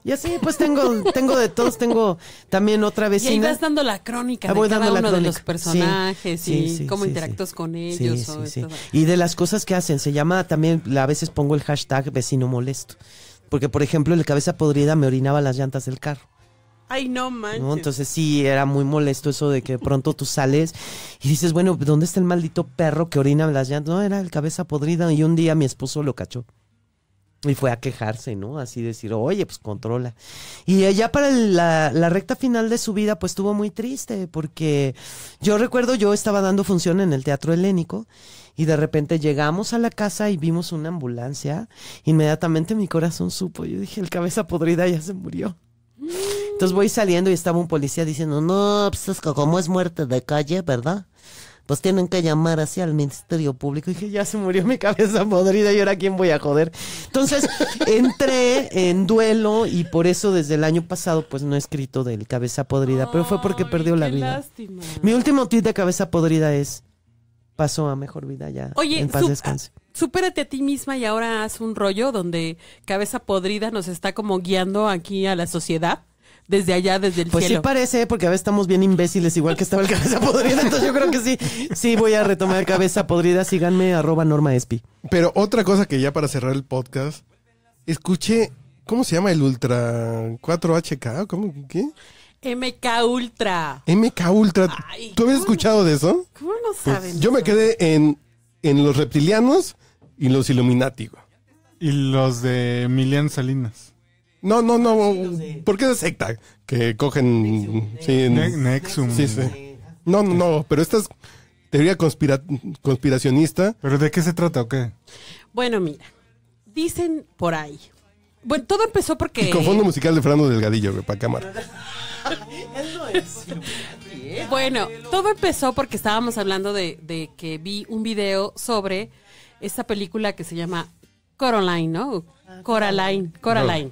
Y así pues tengo, tengo de todos, tengo también otra vecina. Y ahí vas dando la crónica ah, de cada uno de los personajes y cómo interactúas con ellos. O Y de las cosas que hacen, se llama también, a veces pongo el hashtag vecino molesto. Porque por ejemplo el cabeza podrida me orinaba las llantas del carro. Ay, no manches. Entonces sí, era muy molesto eso de que pronto tú sales y dices, bueno, ¿dónde está el maldito perro que orina las llantas? No, era el cabeza podrida y un día mi esposo lo cachó. Y fue a quejarse, ¿no? Así decir, oye, pues controla. Y ella para la, recta final de su vida, pues estuvo muy triste, porque yo recuerdo, yo estaba dando función en el Teatro Helénico, y de repente llegamos a la casa y vimos una ambulancia. Inmediatamente mi corazón supo, yo dije, el cabeza podrida ya se murió. Entonces voy saliendo y estaba un policía diciendo, no, pues que como es muerte de calle, ¿verdad? pues tienen que llamar así al Ministerio Público. Y dije, ya se murió mi cabeza podrida y ahora quién voy a joder. Entonces, entré en duelo y por eso desde el año pasado pues no he escrito del cabeza podrida, pero fue porque perdió la vida. Mi último tweet de cabeza podrida es, pasó a mejor vida ya. Oye, en paz descanse supérate a ti misma y ahora haz un rollo donde Cabeza Podrida nos está como guiando aquí a la sociedad desde allá, desde el cielo. Pues sí parece, porque a veces estamos bien imbéciles, igual que estaba el cabeza podrida. Entonces yo creo que sí, sí voy a retomar cabeza podrida. Síganme, arroba Norma Espi. Pero otra cosa que ya para cerrar el podcast, escuché, ¿cómo se llama el Ultra 4HK? ¿Cómo? ¿Qué? MK Ultra. MK Ultra. ¿Tú habías escuchado de eso? ¿Cómo no pues saben? yo me quedé en, en los reptilianos y los Illuminati. Y los de Emiliano Salinas. No, no, no. ¿Por qué de secta? Que cogen. Nexum, sí, Sí, No, no, no. Pero esta es teoría conspira, conspiracionista. ¿Pero de qué se trata o qué? Bueno, mira. Dicen por ahí. Bueno, todo empezó porque. con fondo musical de Fernando Delgadillo, para cámara. bueno, todo empezó porque estábamos hablando de, que vi un video sobre esta película que se llama Coraline, ¿no? Ah, Coraline, Coraline. Coraline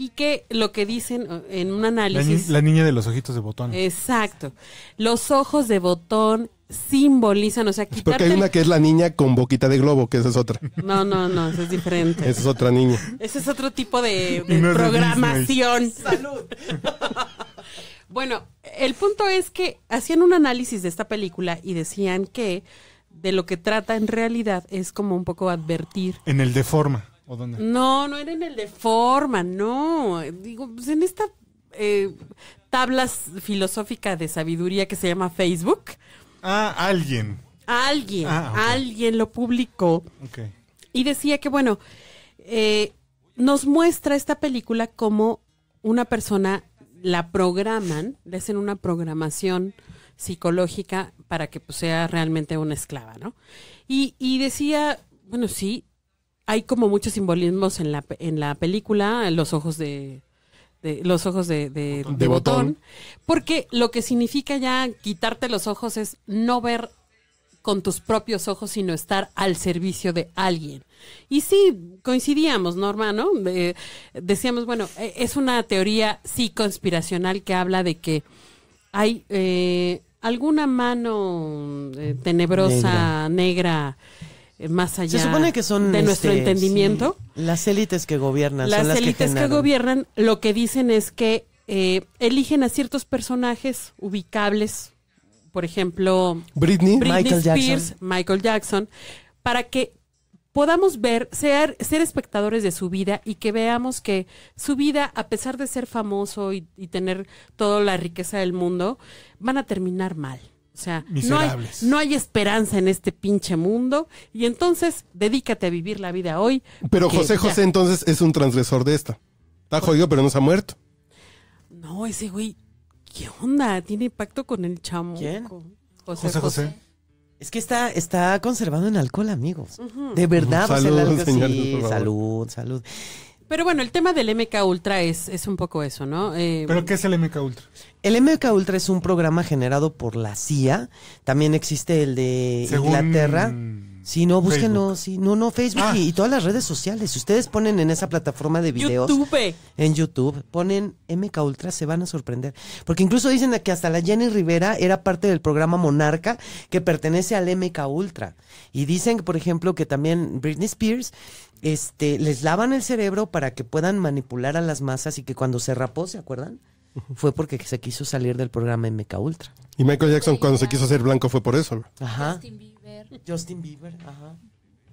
y que lo que dicen eh, en un análisis... La, niña de los ojitos de botón. Exacto. Los ojos de botón simbolizan, o sea, quitarte... Porque hay una que es la niña con boquita de globo, que esa es otra. No, no, no, esa es diferente. esa es otra niña. Ese es otro tipo de, programación. Salud. bueno, el punto es que hacían un análisis de esta película y decían que de lo que trata en realidad es como un poco advertir. En el de forma. No, no era en el de forma, no. Digo, pues en esta eh, tabla tablas filosófica de sabiduría que se llama Facebook. Ah, alguien. Alguien, ah, alguien lo publicó. Y decía que, bueno, eh, nos muestra esta película como una persona la programan, le hacen una programación psicológica para que pues, sea realmente una esclava, ¿no? Y, y decía, bueno, sí, hay como muchos simbolismos en la, en la película, los ojos de, los ojos de, botón. Porque lo que significa ya quitarte los ojos es no ver con tus propios ojos, sino estar al servicio de alguien. Y sí, coincidíamos, Norma, ¿no? decíamos, bueno, e, es una teoría sí conspiracional que habla de que hay eh, alguna mano eh, tenebrosa, negra eh, más allá supone que son, de nuestro este, entendimiento. Las élites que gobiernan. Las, élites que, gobiernan lo que dicen es que eh, eligen a ciertos personajes ubicables, por ejemplo, Britney, Michael Spears, Jackson. Michael Jackson, para que podamos ver, ser, ser espectadores de su vida y que veamos que su vida, a pesar de ser famoso y tener toda la riqueza del mundo, van a terminar mal. O sea, no hay, esperanza en este pinche mundo y entonces dedícate a vivir la vida hoy. Pero José José entonces es un transgresor de esta. Está jodido, pero no se ha muerto. No, ese güey, ¿qué onda? Tiene impacto con el chamo. José José. Es que está, está conservado en alcohol, amigos. De verdad, salud, salud, salud. Pero bueno, el tema del MK Ultra es, es un poco eso, ¿no? Eh, ¿Pero qué es el MK Ultra? El MK Ultra es un programa generado por la CIA. También existe el de Inglaterra. Sí, no, búsquenlo. Sí, no, no, Facebook ah. y, todas las redes sociales. Si ustedes ponen en esa plataforma de videos. YouTube. En YouTube, ponen MK Ultra, se van a sorprender. Porque incluso dicen que hasta la Jenny Rivera era parte del programa Monarca que pertenece al MK Ultra. Y dicen, por ejemplo, que también Britney Spears este, les lavan el cerebro para que puedan manipular a las masas y que cuando se rapó, ¿se acuerdan? Fue porque se quiso salir del programa MK Ultra. Y Michael Jackson cuando se quiso hacer blanco fue por eso. Justin Bieber. Justin Bieber, ajá.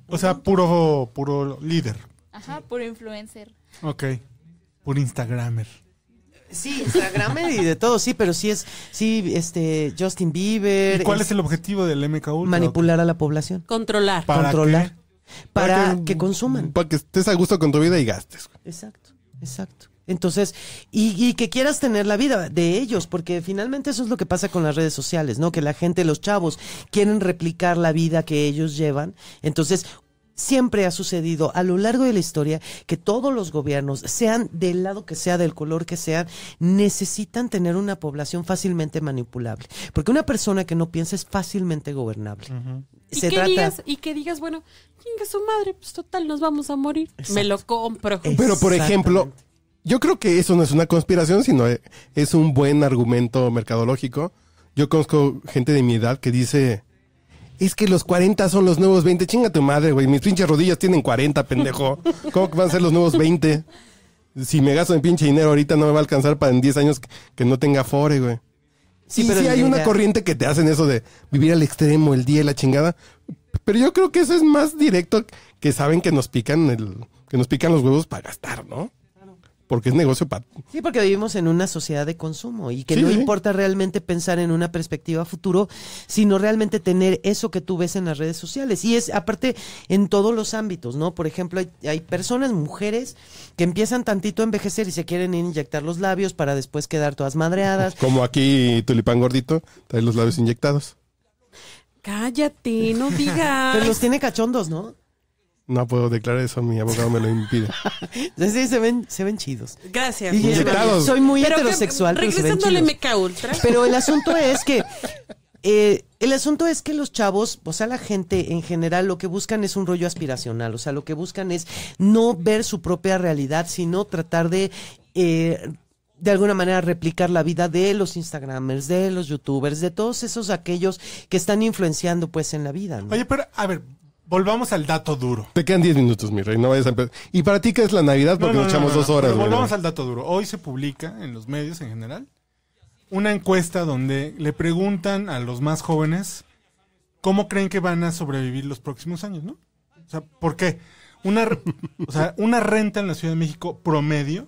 O sea, puro, puro líder. Ajá, puro influencer. Ok. Puro Instagramer. Sí, Instagramer y de todo, sí, pero sí es, sí, este, Justin Bieber. ¿Y cuál es, el objetivo del MK Ultra? Manipular a la población. Controlar. Controlar para, que, consuman. Para que estés a gusto con tu vida y gastes. Exacto, exacto. Entonces, y, y, que quieras tener la vida de ellos, porque finalmente eso es lo que pasa con las redes sociales, ¿no? Que la gente, los chavos, quieren replicar la vida que ellos llevan. Entonces, siempre ha sucedido a lo largo de la historia que todos los gobiernos, sean del lado que sea, del color que sea, necesitan tener una población fácilmente manipulable. Porque una persona que no piensa es fácilmente gobernable. ¿Y, que digas, y que digas, bueno, chinga su madre, pues total, nos vamos a morir. Me lo compro. Pero por ejemplo, yo creo que eso no es una conspiración, sino es un buen argumento mercadológico. Yo conozco gente de mi edad que dice es que los 40 son los nuevos 20. Chinga tu madre, güey. Mis pinches rodillas tienen 40, pendejo. ¿Cómo que van a ser los nuevos 20? Si me gasto en pinche dinero ahorita no me va a alcanzar para en 10 años que no tenga fore, güey. Sí, hay una corriente que te hacen eso de vivir al extremo el día y la chingada. Pero yo creo que eso es más directo que saben que nos pican el, que nos pican los huevos para gastar, ¿no? porque es negocio para... Sí, porque vivimos en una sociedad de consumo y que no importa realmente pensar en una perspectiva futuro, sino realmente tener eso que tú ves en las redes sociales. Y es, aparte, en todos los ámbitos, ¿no? Por ejemplo, hay, hay personas, mujeres, que empiezan tantito a envejecer y se quieren inyectar los labios para después quedar todas madreadas. Como aquí Tulipán Gordito, trae los labios inyectados. Cállate, no digas. Pero los tiene cachondos, ¿no? No puedo declarar eso, mi abogado me lo impide. sí, se ven, se ven chidos. Gracias. Soy muy heterosexual. pero Ultra. Pero el asunto es que. Eh, el asunto es que los chavos, o sea, la gente en general lo que buscan es un rollo aspiracional, o sea, lo que buscan es no ver su propia realidad, sino tratar de eh, de alguna manera replicar la vida de los Instagramers, de los YouTubers, de todos esos aquellos que están influenciando pues en la vida. Oye, pero a ver, Volvamos al dato duro. Te quedan 10 minutos, mi rey, no vayas a empezar. ¿Y para ti qué es la Navidad? Porque no, nos echamos dos horas. volvamos al dato duro. Hoy se publica en los medios en general una encuesta donde le preguntan a los más jóvenes cómo creen que van a sobrevivir los próximos años, ¿no? O sea, ¿por qué? Una, o sea, una renta en la Ciudad de México promedio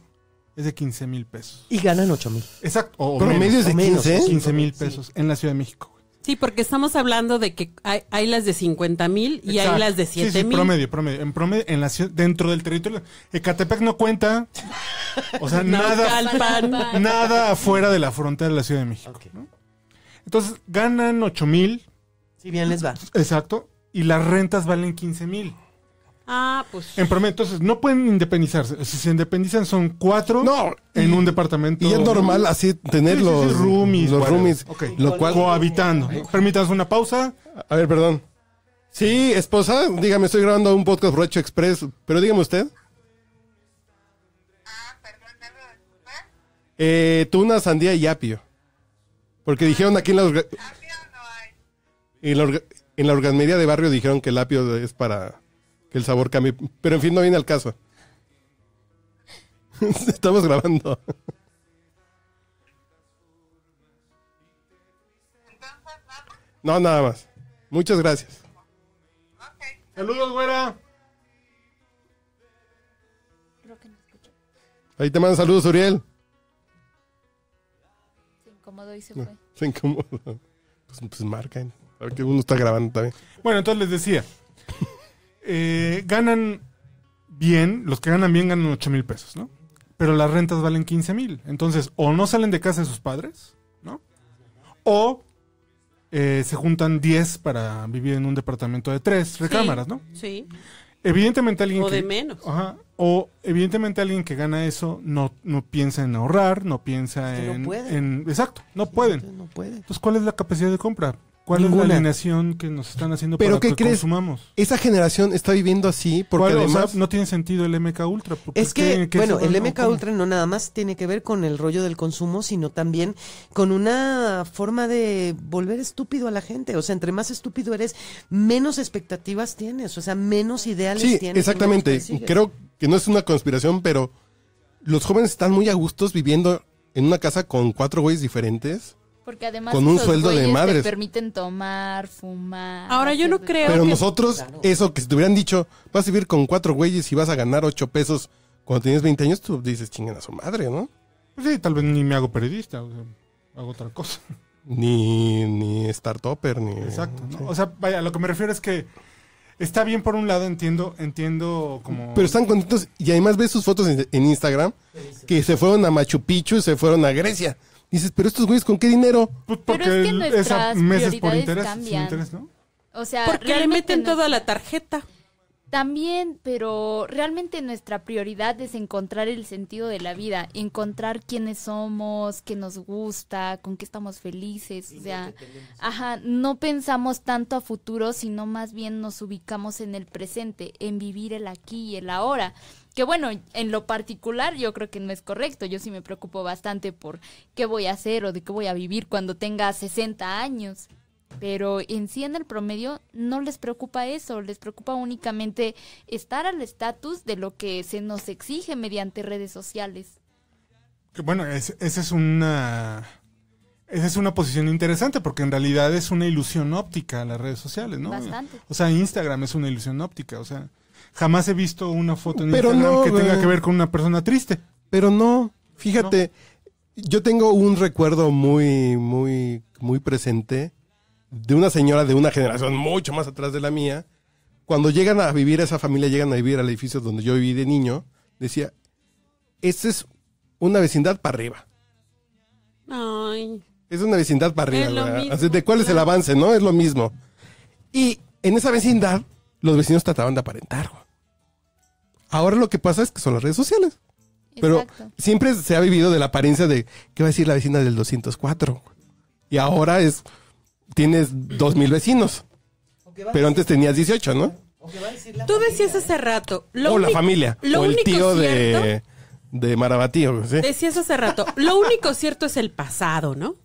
es de 15 mil pesos. Y ganan 8 mil. Exacto. O ¿Promedio es de 15? mil pesos en la Ciudad de México. Sí, porque estamos hablando de que hay, las de 50 mil y hay las de 7 sí, sí, promedio, promedio. En promedio, en la, dentro del territorio. Ecatepec no cuenta. O sea, nada, nada afuera de la frontera de la Ciudad de México. Entonces, ganan 8 mil. Si bien les va. Exacto. Y las rentas valen 15 mil. Ah, pues. En entonces no pueden independizarse. Si se independizan son cuatro no, en un departamento. Y es normal así tener los, roomies, los roomies. cohabitando. Permítanos una pausa. A ver, perdón. Sí, esposa, dígame, estoy grabando un podcast Rocho Express, pero dígame usted. Ah, perdón, ¿no? Eh, tuna, sandía y apio. Porque dijeron aquí en la, En, la de barrio dijeron que el apio es para que el sabor cambie. Pero en fin, no viene al caso. Estamos grabando. No, nada más. Muchas gracias. Saludos, güera. que Ahí te mandan saludos, Uriel. Se incomodó y se fue. Se incomodó. Pues, pues, marquen. A ver que uno está grabando también. Bueno, entonces les decía. Eh, ganan bien, los que ganan bien ganan 8 mil pesos, ¿no? Pero las rentas valen 15 mil. Entonces, o no salen de casa de sus padres, ¿no? O eh, se juntan 10 para vivir en un departamento de 3 recámaras, cámaras ¿no? Sí. Evidentemente alguien o de menos. o evidentemente alguien que gana eso no, no piensa en ahorrar, no piensa en, en, Exacto, no pueden. No pueden. Entonces, ¿cuál es la capacidad de compra? ¿Cuál es la alineación que nos están haciendo ¿Pero para qué que crees? consumamos? Esa generación está viviendo así porque además... no tiene sentido el MK Ultra. Es que, bueno, el MK Ultra no nada más tiene que ver con el rollo del consumo, sino también con una forma de volver estúpido a la gente. O sea, entre más estúpido eres, menos expectativas tienes, o sea, menos ideales tienes. Sí, exactamente. Creo que no es una conspiración, pero los jóvenes están muy a gustos viviendo en una casa con cuatro güeyes diferentes porque además con un sueldo de madres. Te permiten tomar, fumar. Ahora yo no creo. Pero nosotros, eso que si te hubieran dicho, vas a vivir con cuatro güeyes y vas a ganar ocho pesos cuando tienes 20 años, tú dices chinguen a su madre, ¿no? Pues sí, tal vez ni me hago periodista, hago otra cosa. Ni, ni startupper, ni. Exacto. O sea, vaya, lo que me refiero es que está bien por un lado, entiendo, entiendo como. Pero están contentos y además ves sus fotos en, en Instagram que se fueron a Machu Picchu y se fueron a Grecia. Dices, pero estos güeyes, ¿con qué dinero? Pues porque pero es que nuestras meses por interés, cambian. interés, ¿no? O sea, porque le meten toda la tarjeta. También, pero realmente nuestra prioridad es encontrar el sentido de la vida, encontrar quiénes somos, qué nos gusta, con qué estamos felices, o sea, ajá, no pensamos tanto a futuro, sino más bien nos ubicamos en el presente, en vivir el aquí y el ahora. Que bueno, en lo particular yo creo que no es correcto. Yo sí me preocupo bastante por qué voy a hacer o de qué voy a vivir cuando tenga 60 años. Pero en sí, en el promedio, no les preocupa eso, les preocupa únicamente estar al estatus de lo que se nos exige mediante redes sociales. Que bueno, esa es una. Esa es una posición interesante porque en realidad es una ilusión óptica las redes sociales, ¿no? Bastante. O sea, Instagram es una ilusión óptica, o sea, jamás he visto una foto en Pero Instagram que tenga que ver con una persona triste. Pero no, fíjate, yo tengo un recuerdo muy, muy, muy presente de una señora de una generación mucho más atrás de la mía. Cuando llegan a vivir a esa familia, llegan a vivir al edificio donde yo viví de niño, decía, esta es una vecindad para arriba. Ay. Es una vecindad para arriba. Mismo, ¿De cuál es el avance, no? Es lo mismo. Y en esa vecindad, los vecinos trataban de aparentar. Ahora lo que pasa es que son las redes sociales. Pero siempre se ha vivido de la apariencia de qué va a decir la vecina del 204. Y ahora es tienes 2000 vecinos. Pero antes tenías 18, ¿no? Tú decías hace rato. o la familia. o el tío de, de Marabatío. Decías hace rato. Lo único cierto es el pasado, ¿no?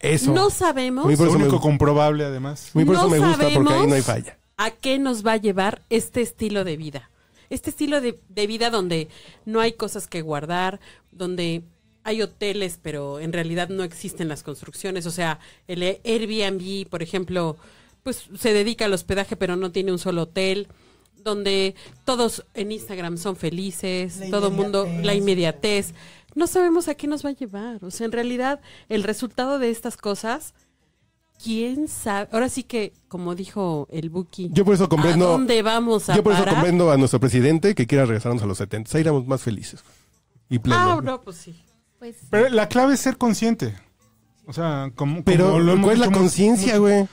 Eso. No sabemos. Muy único comprobable, además. Muy no eso me gusta, porque ahí no hay falla. ¿A qué nos va a llevar este estilo de vida? este estilo de, de vida donde no hay cosas que guardar, donde hay hoteles, pero en realidad no existen las construcciones. O sea, el Airbnb, por ejemplo, pues se dedica al hospedaje, pero no tiene un solo hotel. Donde todos en Instagram son felices, todo mundo, la inmediatez. No sabemos a qué nos va a llevar. O sea, en realidad, el resultado de estas cosas quién sabe. Ahora sí que, como dijo el Buki, yo por eso comprendo, ¿a dónde vamos a Yo por eso comprendo a nuestro presidente que quiera regresarnos a los 70. Ahí éramos más felices. Y Ah, no, pues, pues sí. Pero la clave es ser consciente. O sea, como. Pero, es la conciencia, güey?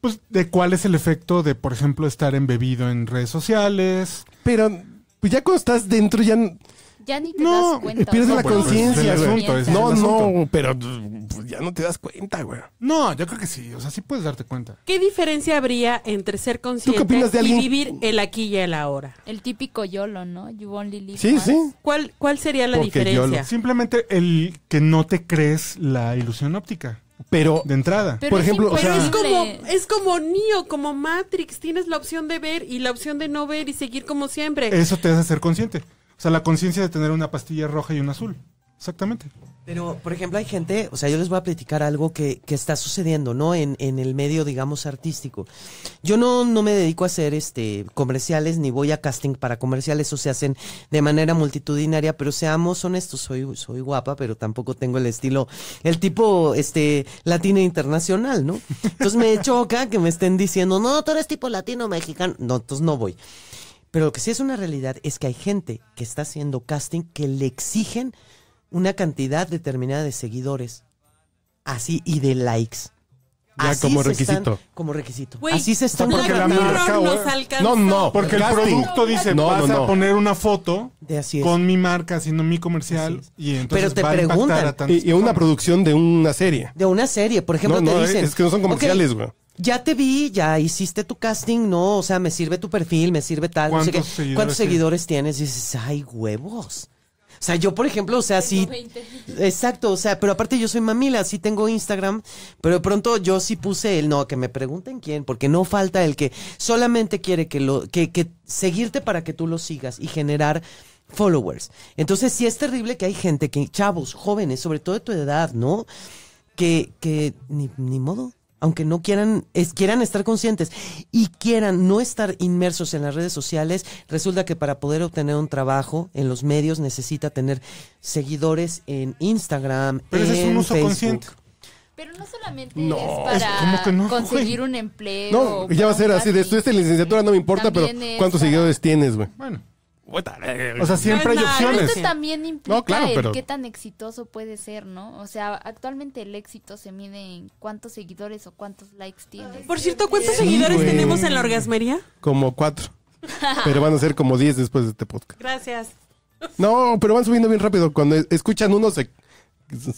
Pues de cuál es el efecto de, por ejemplo, estar embebido en redes sociales. Pero, pues ya cuando estás dentro, ya ya ni te das cuenta. Pierdes la conciencia. No, no, pero pues, ya no te das cuenta, güey. No, yo creo que sí. O sea, sí puedes darte cuenta. ¿Qué diferencia habría entre ser consciente y vivir el aquí y el ahora? El típico YOLO, ¿no? You only live sí. ¿Cuál, ¿Cuál sería la diferencia? Simplemente el que no te crees la ilusión óptica. Pero de entrada, por ejemplo, o es como es como Neo, como Matrix, tienes la opción de ver y la opción de no ver y seguir como siempre. Eso te hace ser consciente. O sea, la conciencia de tener una pastilla roja y una azul. Exactamente. Pero, por ejemplo, hay gente, o sea, yo les voy a platicar algo que, que está sucediendo, ¿no? En, en, el medio, digamos, artístico. Yo no, no me dedico a hacer este comerciales ni voy a casting para comerciales, o se hacen de manera multitudinaria, pero seamos honestos, soy, soy guapa, pero tampoco tengo el estilo, el tipo este latino internacional, ¿no? Entonces me choca que me estén diciendo, no, tú eres tipo latino mexicano. No, entonces no voy. Pero lo que sí es una realidad es que hay gente que está haciendo casting que le exigen una cantidad determinada de seguidores. Así, y de likes. Así como requisito. como requisito. Así se está. porque No, no, Porque el producto dice, No, no. a poner una foto con mi marca haciendo mi comercial y entonces Pero te va Y, una producción de una serie. De una serie, por ejemplo, No, te dicen. es que no son comerciales, güey ya te vi, ya hiciste tu casting, no, o sea, me sirve tu perfil, me sirve tal. ¿Cuántos, no sé Seguidores, ¿Cuántos seguidores tienes? Y dices, ay, huevos. O sea, yo, por ejemplo, o sea, sí. Exacto, o sea, pero aparte yo soy mamila, sí tengo Instagram, pero de pronto yo sí puse el no, que me pregunten quién, porque no falta el que solamente quiere que lo, que, que seguirte para que tú lo sigas y generar followers. Entonces sí es terrible que hay gente que, chavos, jóvenes, sobre todo de tu edad, ¿no? Que, que, ni, ni modo aunque no quieran, es, quieran estar conscientes y quieran no estar inmersos en las redes sociales, resulta que para poder obtener un trabajo en los medios necesita tener seguidores en Instagram. Pero ese es un uso consciente. Pero no solamente es para conseguir un empleo. No, ya va a ser así, de estudiaste licenciatura, no me importa, pero ¿cuántos seguidores tienes, güey? Bueno. O sea, siempre hay opciones. Esto también implica no, qué tan exitoso puede ser, ¿no? O sea, actualmente el éxito se mide en cuántos seguidores o cuántos likes tienes. Por cierto, ¿cuántos seguidores tenemos en la orgasmería? Como cuatro. Pero van a ser como diez después de este podcast. Gracias. No, pero van subiendo bien rápido. Cuando escuchan uno se,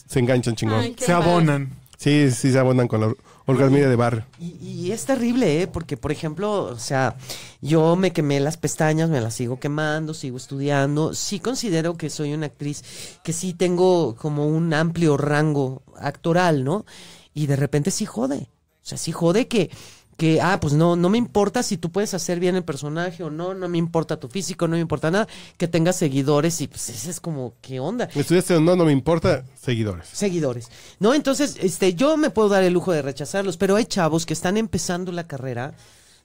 se enganchan chingón. se abonan. Sí, sí se abonan con la de barrio. Y, y, es terrible, ¿eh? Porque, por ejemplo, o sea, yo me quemé las pestañas, me las sigo quemando, sigo estudiando. Sí considero que soy una actriz que sí tengo como un amplio rango actoral, ¿no? Y de repente sí jode. O sea, sí jode que que, ah, pues no, no me importa si tú puedes hacer bien el personaje o no, no me importa tu físico, no me importa nada, que tengas seguidores y pues ese es como, ¿qué onda? Estudiaste o no, no me importa, seguidores. Seguidores. No, entonces, este, yo me puedo dar el lujo de rechazarlos, pero hay chavos que están empezando la carrera,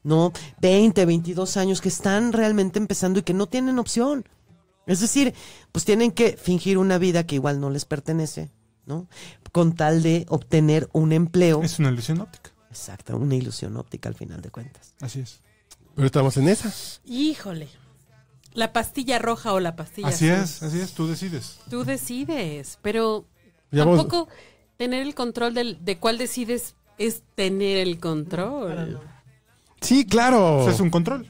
¿no? 20, 22 años, que están realmente empezando y que no tienen opción. Es decir, pues tienen que fingir una vida que igual no les pertenece, ¿no? Con tal de obtener un empleo. Es una ilusión óptica. Exacto, una ilusión óptica al final de cuentas. Así es. Pero estamos en esas. Híjole. La pastilla roja o la pastilla Así es, así es, tú decides. Tú decides, pero tampoco tener el control de cuál decides es tener el control. Sí, claro. es un control.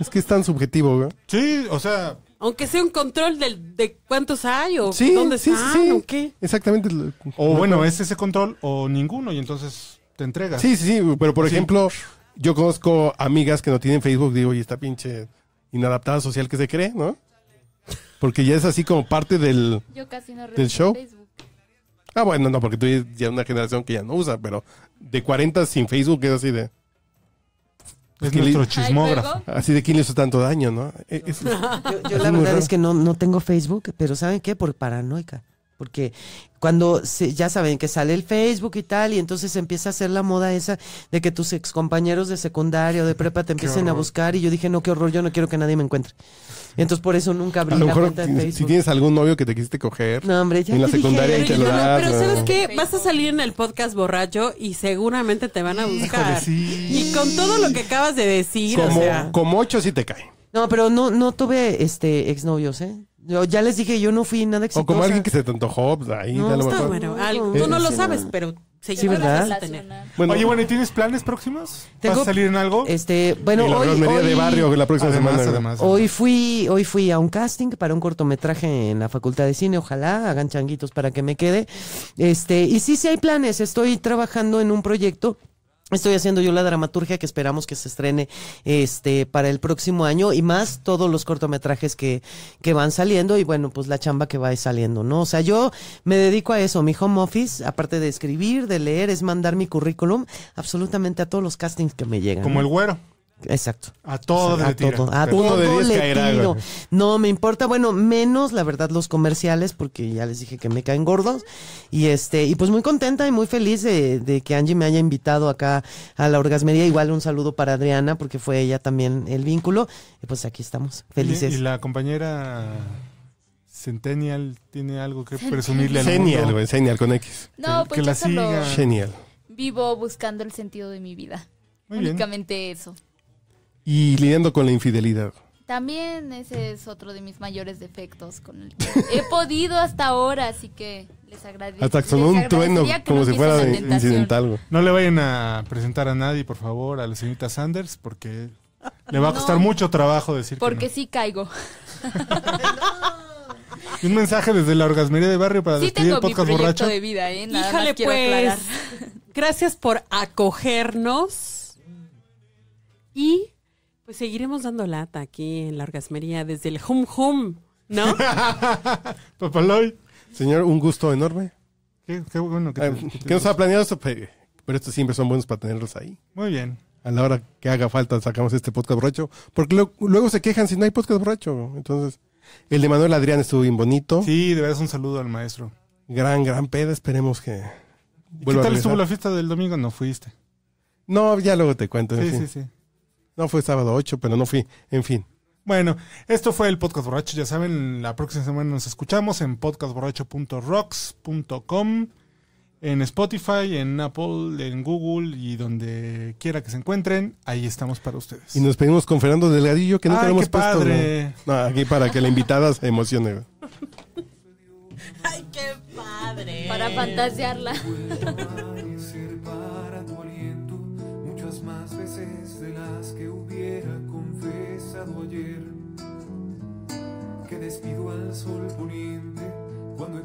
Es que es tan subjetivo, güey. Sí, o sea, aunque sea un control del, de cuántos hay o dónde sí, están sí, o qué. Exactamente. O bueno, es ese control o ninguno y entonces te entregas. Sí, sí, sí. Pero por ejemplo, yo conozco amigas que no tienen Facebook, digo, y esta pinche inadaptada social que se cree, ¿no? Porque ya es así como parte del, yo casi no del show. Facebook. Ah, bueno, no, porque tú ya una generación que ya no usa, pero de 40 sin Facebook es así de es nuestro chismógrafo. Así de quién le hizo tanto daño, ¿no? yo, la verdad es que no, no tengo Facebook, pero ¿saben qué? Por paranoica. Porque cuando ya saben que sale el Facebook y tal, y entonces empieza a hacer la moda esa de que tus ex compañeros de secundaria o de prepa, te empiecen a buscar. Y yo dije, no, qué horror, yo no quiero que nadie me encuentre. Entonces por eso nunca abrí la cuenta de Facebook. Si tienes algún novio que te quisiste coger no, hombre, ya en la secundaria y te pero ¿sabes qué? Vas a salir en el podcast borracho y seguramente te van a buscar. Y con todo lo que acabas de decir, como, o sea... como ocho sí te cae. No, pero no, no tuve este exnovios, ¿eh? Yo ya les dije, yo no fui nada exitosa. O como alguien que se te antojó, pues, ahí no, lo mejor. Bueno, tú no lo sabes, pero se sí, ¿verdad? Bueno, Oye, bueno, ¿y tienes planes próximos? ¿Vas a salir en algo? Este, bueno, hoy, hoy, de barrio la próxima semana. Además, hoy fui, hoy fui a un casting para un cortometraje en la Facultad de Cine, ojalá hagan changuitos para que me quede. Este, y sí, sí hay planes, estoy trabajando en un proyecto Estoy haciendo yo la dramaturgia que esperamos que se estrene este para el próximo año y más todos los cortometrajes que, que van saliendo y bueno, pues la chamba que va saliendo, ¿no? O sea, yo me dedico a eso, mi home office, aparte de escribir, de leer, es mandar mi currículum absolutamente a todos los castings que me llegan. Como el güero. Exacto. A todo a Todo, de No me importa, bueno, menos la verdad los comerciales, porque ya les dije que me caen gordos. Y este, y pues muy contenta y muy feliz de, que Angie me haya invitado acá a la orgasmería. Igual un saludo para Adriana, porque fue ella también el vínculo. Y pues aquí estamos, felices. y, la compañera Centennial tiene algo que presumirle al Genial, güey, Genial con X. No, pues la Genial. Vivo buscando el sentido de mi vida. Únicamente eso. Y lidiando con la infidelidad. También ese es otro de mis mayores defectos con el he podido hasta ahora, así que les agradezco. Hasta sonó un trueno como si fuera incidental. No le vayan a presentar a nadie, por favor, a la señorita Sanders, porque le va a costar mucho trabajo decir porque que sí caigo. un mensaje desde la orgasmería de barrio para sí despedir el podcast mi de vida, ¿eh? Nada pues. Gracias por acogernos y pues seguiremos dando lata aquí en la orgasmería desde el home home, ¿no? Papaloy. Señor, un gusto enorme. Qué, bueno que, eh, que, nos ha planeado esto, pero estos siempre son buenos para tenerlos ahí. Muy bien. A la hora que haga falta sacamos este podcast borracho, porque luego se quejan si no hay podcast borracho. Entonces, el de Manuel Adrián estuvo bien bonito. Sí, de verdad es un saludo al maestro. Gran, gran peda, esperemos que... ¿Qué tal estuvo la fiesta del domingo? No fuiste. No, ya luego te cuento. Sí, sí, sí. No fue sábado 8, pero no fui. En fin. Bueno, esto fue el Podcast Borracho. Ya saben, la próxima semana nos escuchamos en podcastborracho.rocks.com, en Spotify, en Apple, en Google y donde quiera que se encuentren. Ahí estamos para ustedes. Y nos pedimos con Fernando Delgadillo, que no tenemos qué aquí para que la invitada se emocione. ¡Ay, qué padre! Para fantasearla. muchas más veces que hubiera confesado ayer. Que despido al sol poniente cuando